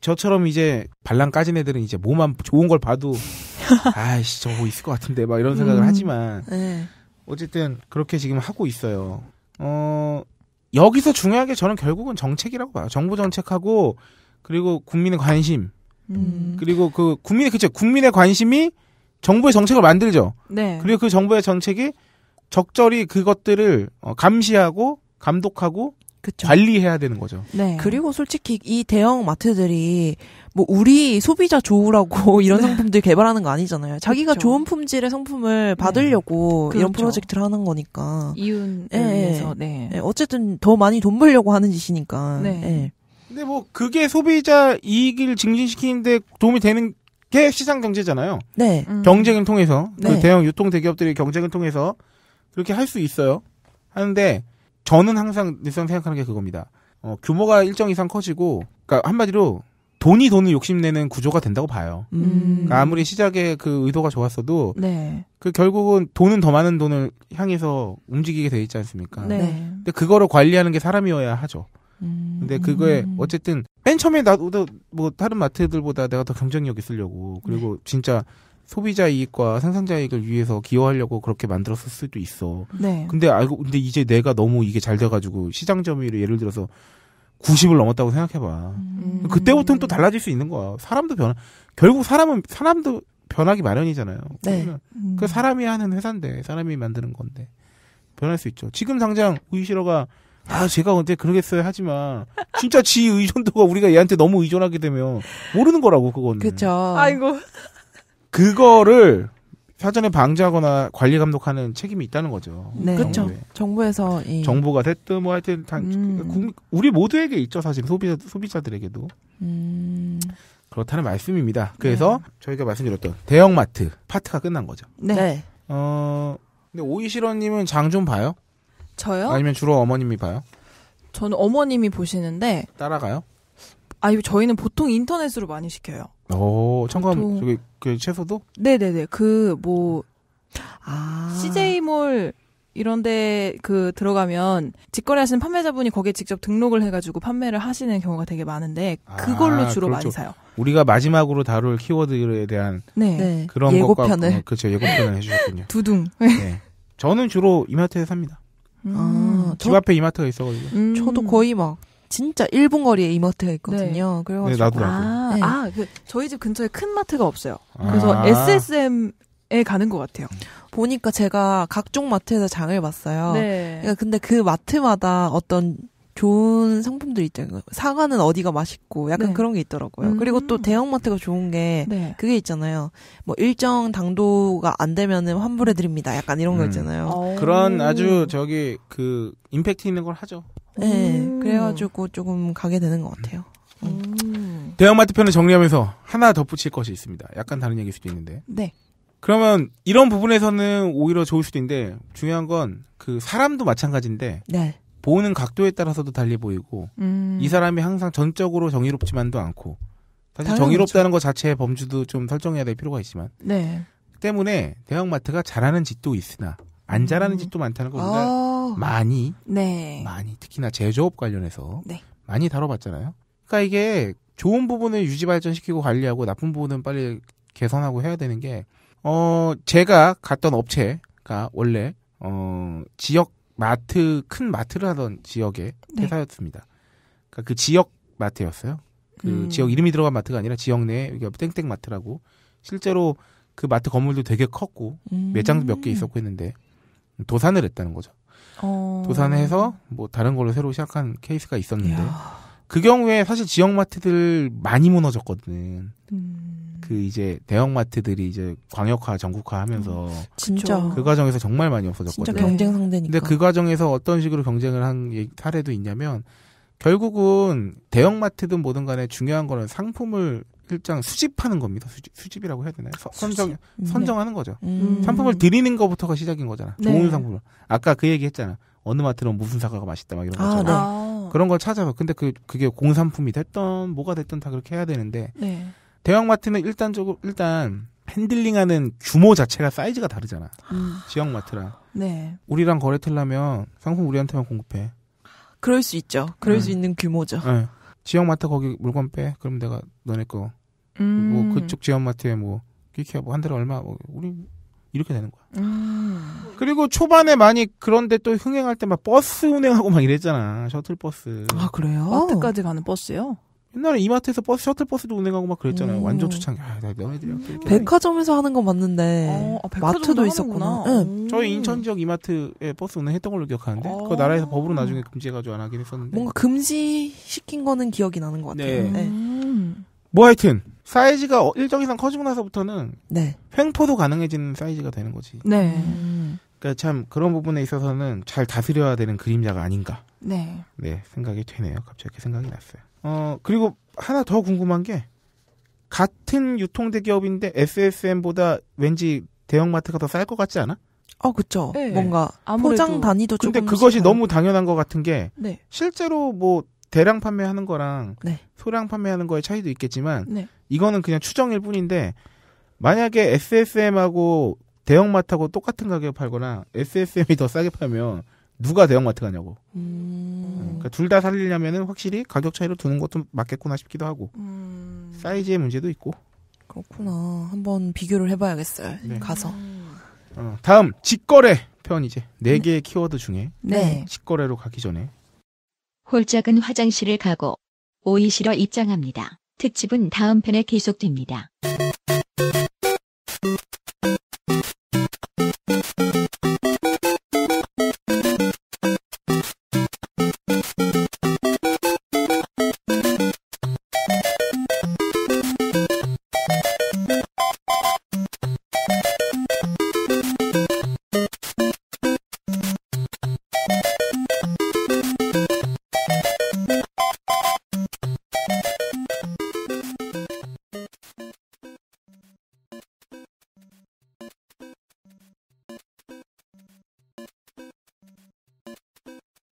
저처럼 이제 반란 까진 애들은 이제 뭐만 좋은 걸 봐도 아이씨 저거 있을 것 같은데 막 이런 생각을 음, 하지만 네. 어쨌든 그렇게 지금 하고 있어요. 어 여기서 중요한 게 저는 결국은 정책이라고 봐요. 정부 정책하고 그리고 국민의 관심 음. 그리고 그 국민의 그쵸 국민의 관심이 정부의 정책을 만들죠. 네. 그리고 그 정부의 정책이 적절히 그것들을 어, 감시하고 감독하고 그쵸. 관리해야 되는 거죠. 네. 그리고 솔직히 이 대형 마트들이 뭐 우리 소비자 좋으라고 이런 네. 상품들 개발하는 거 아니잖아요. 자기가 그쵸. 좋은 품질의 상품을 네. 받으려고 네. 이런 그렇죠. 프로젝트를 하는 거니까. 이윤을 예, 예. 네. 위해서. 예, 네. 어쨌든 더 많이 돈 벌려고 하는 짓이니까. 네. 근데 뭐 그게 소비자 이익을 증진시키는데 도움이 되는 게 시장 경제잖아요. 네. 음. 경쟁을 통해서 그 네. 대형 유통 대기업들이 경쟁을 통해서 그렇게 할 수 있어요. 하는데 저는 항상 늘상 생각하는 게 그겁니다. 어, 규모가 일정 이상 커지고, 그니까 한마디로 돈이 돈을 욕심내는 구조가 된다고 봐요. 음. 그러니까 아무리 시작에 그 의도가 좋았어도 네. 그 결국은 돈은 더 많은 돈을 향해서 움직이게 돼 있지 않습니까? 네. 네. 근데 그거를 관리하는 게 사람이어야 하죠. 음. 근데 그거에 어쨌든 맨 처음에 나도 뭐 다른 마트들보다 내가 더 경쟁력 있으려고 그리고 네. 진짜 소비자 이익과 생산자 이익을 위해서 기여하려고 그렇게 만들었을 수도 있어. 네. 근데 알고 근데 이제 내가 너무 이게 잘 돼가지고 시장 점유율이 예를 들어서 90을 넘었다고 생각해봐. 음. 그때부터는 또 달라질 수 있는 거야. 사람도 변 결국 사람은 사람도 변하기 마련이잖아요. 네. 음. 그 사람이 하는 회사인데 사람이 만드는 건데 변할 수 있죠. 지금 당장 의시러가 아 제가 언제 그러겠어요 하지만 진짜 지 의존도가 우리가 얘한테 너무 의존하게 되면 모르는 거라고 그거는. 그렇죠. 아이고. 그거를 사전에 방지하거나 관리 감독하는 책임이 있다는 거죠. 네. 그렇죠. 정부에서 이... 정부가 됐든 뭐 하여튼 단, 음... 그러니까 우리 모두에게 있죠 사실 소비자 소비자들에게도 음... 그렇다는 말씀입니다. 네. 그래서 네. 저희가 말씀드렸던 대형마트 파트가 끝난 거죠. 네. 네. 어 근데 오이시러님은 장 좀 봐요? 저요? 아니면 주로 어머님이 봐요? 저는 어머님이 보시는데 따라가요? 아니 저희는 보통 인터넷으로 많이 시켜요. 오, 어, 청감 보통... 저기 그 채소도? 네네네. 그뭐 아. CJ몰 이런데 그 들어가면 직거래하시는 판매자분이 거기에 직접 등록을 해가지고 판매를 하시는 경우가 되게 많은데 아, 그걸로 아, 주로 그렇죠. 많이 사요. 우리가 마지막으로 다룰 키워드에 대한 네. 네. 그런 예고편을 것과, 어, 그렇죠 예고편을 해주셨군요. 두둥. 네. 저는 주로 이마트에 삽니다. 음. 아, 집 저... 앞에 이마트가 있어가지고. 음, 저도 거의 막 진짜 1분 거리에 이마트가 있거든요. 네. 그래서 네, 나도 아, 나도. 아, 네. 아그 저희 집 근처에 큰 마트가 없어요. 아. 그래서 아. SSM에 가는 것 같아요. 보니까 제가 각종 마트에서 장을 봤어요. 네. 그러니까 근데 그 마트마다 어떤 좋은 상품들이 있잖아요. 사과는 어디가 맛있고 약간 네. 그런 게 있더라고요. 음. 그리고 또 음. 대형마트가 좋은 게 네. 그게 있잖아요. 뭐 일정 당도가 안 되면은 환불해 드립니다. 약간 이런 음. 거 있잖아요. 오. 어. 그런 아주 저기 그 임팩트 있는 걸 하죠. 네, 음. 그래가지고 조금 가게 되는 것 같아요. 음. 음. 대형마트 편을 정리하면서 하나 덧붙일 것이 있습니다. 약간 다른 얘기일 수도 있는데. 네. 그러면 이런 부분에서는 오히려 좋을 수도 있는데 중요한 건 그 사람도 마찬가지인데 네. 보는 각도에 따라서도 달리 보이고 음. 이 사람이 항상 전적으로 정의롭지만도 않고 사실 정의롭다는 것 자체의 범주도 좀 설정해야 될 필요가 있지만 네. 때문에 대형마트가 잘하는 짓도 있으나 안 잘하는 음. 집도 많다는 거 우리가 어. 많이 네. 많이 특히나 제조업 관련해서 네. 많이 다뤄봤잖아요. 그러니까 이게 좋은 부분을 유지 발전시키고 관리하고 나쁜 부분은 빨리 개선하고 해야 되는 게 어, 제가 갔던 업체가 원래 어, 지역 마트 큰 마트를 하던 지역의 네. 회사였습니다. 그러니까 그 지역 마트였어요. 그 음. 지역 이름이 들어간 마트가 아니라 지역 내에 땡땡 마트라고 실제로 그 마트 건물도 되게 컸고 음. 매장도 몇 개 있었고 했는데 도산을 했다는 거죠. 어... 도산해서 뭐 다른 걸로 새로 시작한 케이스가 있었는데 이야... 그 경우에 사실 지역 마트들 많이 무너졌거든. 음... 그 이제 대형 마트들이 이제 광역화, 전국화하면서 음, 진짜 그 과정에서 정말 많이 없어졌거든요. 진짜 경쟁 상대니까. 근데 그 과정에서 어떤 식으로 경쟁을 한 사례도 있냐면 결국은 대형 마트든 뭐든 간에 중요한 거는 상품을 일장 수집하는 겁니다. 수집, 이라고 해야 되나요? 서, 선정, 수집? 음, 선정하는 거죠. 네. 음. 상품을 드리는 것부터가 시작인 거잖아. 네. 좋은 상품을. 아까 그 얘기 했잖아. 어느 마트는 무슨 사과가 맛있다 막 이런 거잖아. 네. 그런 걸 찾아봐. 근데 그, 그게 공산품이 됐던 뭐가 됐던 다 그렇게 해야 되는데. 네. 대형마트는 일단적으로, 일단 핸들링하는 규모 자체가 사이즈가 다르잖아. 음. 지역마트랑. 네. 우리랑 거래틀라면 상품 우리한테만 공급해. 그럴 수 있죠. 그럴 네. 수 있는 규모죠. 네. 지역 마트 거기 물건 빼. 그럼 내가 너네 거. 뭐 음. 뭐 그쪽 지역 마트에 뭐 끼케 뭐한 달에 얼마 뭐 우리 이렇게 되는 거야. 아. 그리고 초반에 많이 그런데 또 흥행할 때 막 버스 운행하고 막 이랬잖아. 셔틀 버스. 아 그래요? 마트까지 가는 버스요? 옛날에 이마트에서 버스 셔틀버스도 운행하고 막 그랬잖아요. 오. 음. 완전 초창기. 아, 너네들이랑 백화점에서 하는 건 맞는데 어, 아, 마트도 있었구나. 응. 예. 저희 인천 지역 이마트에 버스 운행했던 걸로 기억하는데 아. 그거 나라에서 법으로 나중에 금지해가지고 안 하긴 했었는데 뭔가 금지 시킨 거는 기억이 나는 것 같아요. 네. 네. 뭐 하여튼 사이즈가 어, 일정 이상 커지고 나서부터는 네. 횡포도 가능해지는 사이즈가 되는 거지. 네. 그러니까 참 그런 부분에 있어서는 잘 다스려야 되는 그림자가 아닌가. 네. 네 생각이 되네요. 갑자기 생각이 났어요. 어, 그리고 하나 더 궁금한 게 같은 유통대 기업인데 SSM보다 왠지 대형마트가 더 쌀 것 같지 않아? 어, 그쵸. 네. 뭔가 아무래도. 포장 단위도 근데 그것이 너무 당연한 것 같은 게 네. 실제로 뭐 대량 판매하는 거랑 네. 소량 판매하는 거의 차이도 있겠지만 네. 이거는 그냥 추정일 뿐인데 만약에 SSM하고 대형마트하고 똑같은 가격에 팔거나 SSM이 더 싸게 팔면 누가 대형마트 가냐고. 음. 음 그러니까 둘다살리려면 확실히 가격 차이로 두는 것도 맞겠구나 싶기도 하고 음. 사이즈의 문제도 있고. 그렇구나. 한번 비교를 해봐야겠어요. 네. 가서. 어, 다음 직거래 편 이제 네, 네 개의 키워드 중에 네. 직거래로 가기 전에 홀짝은 화장실을 가고 오이시러 입장합니다. 특집은 다음 편에 계속됩니다.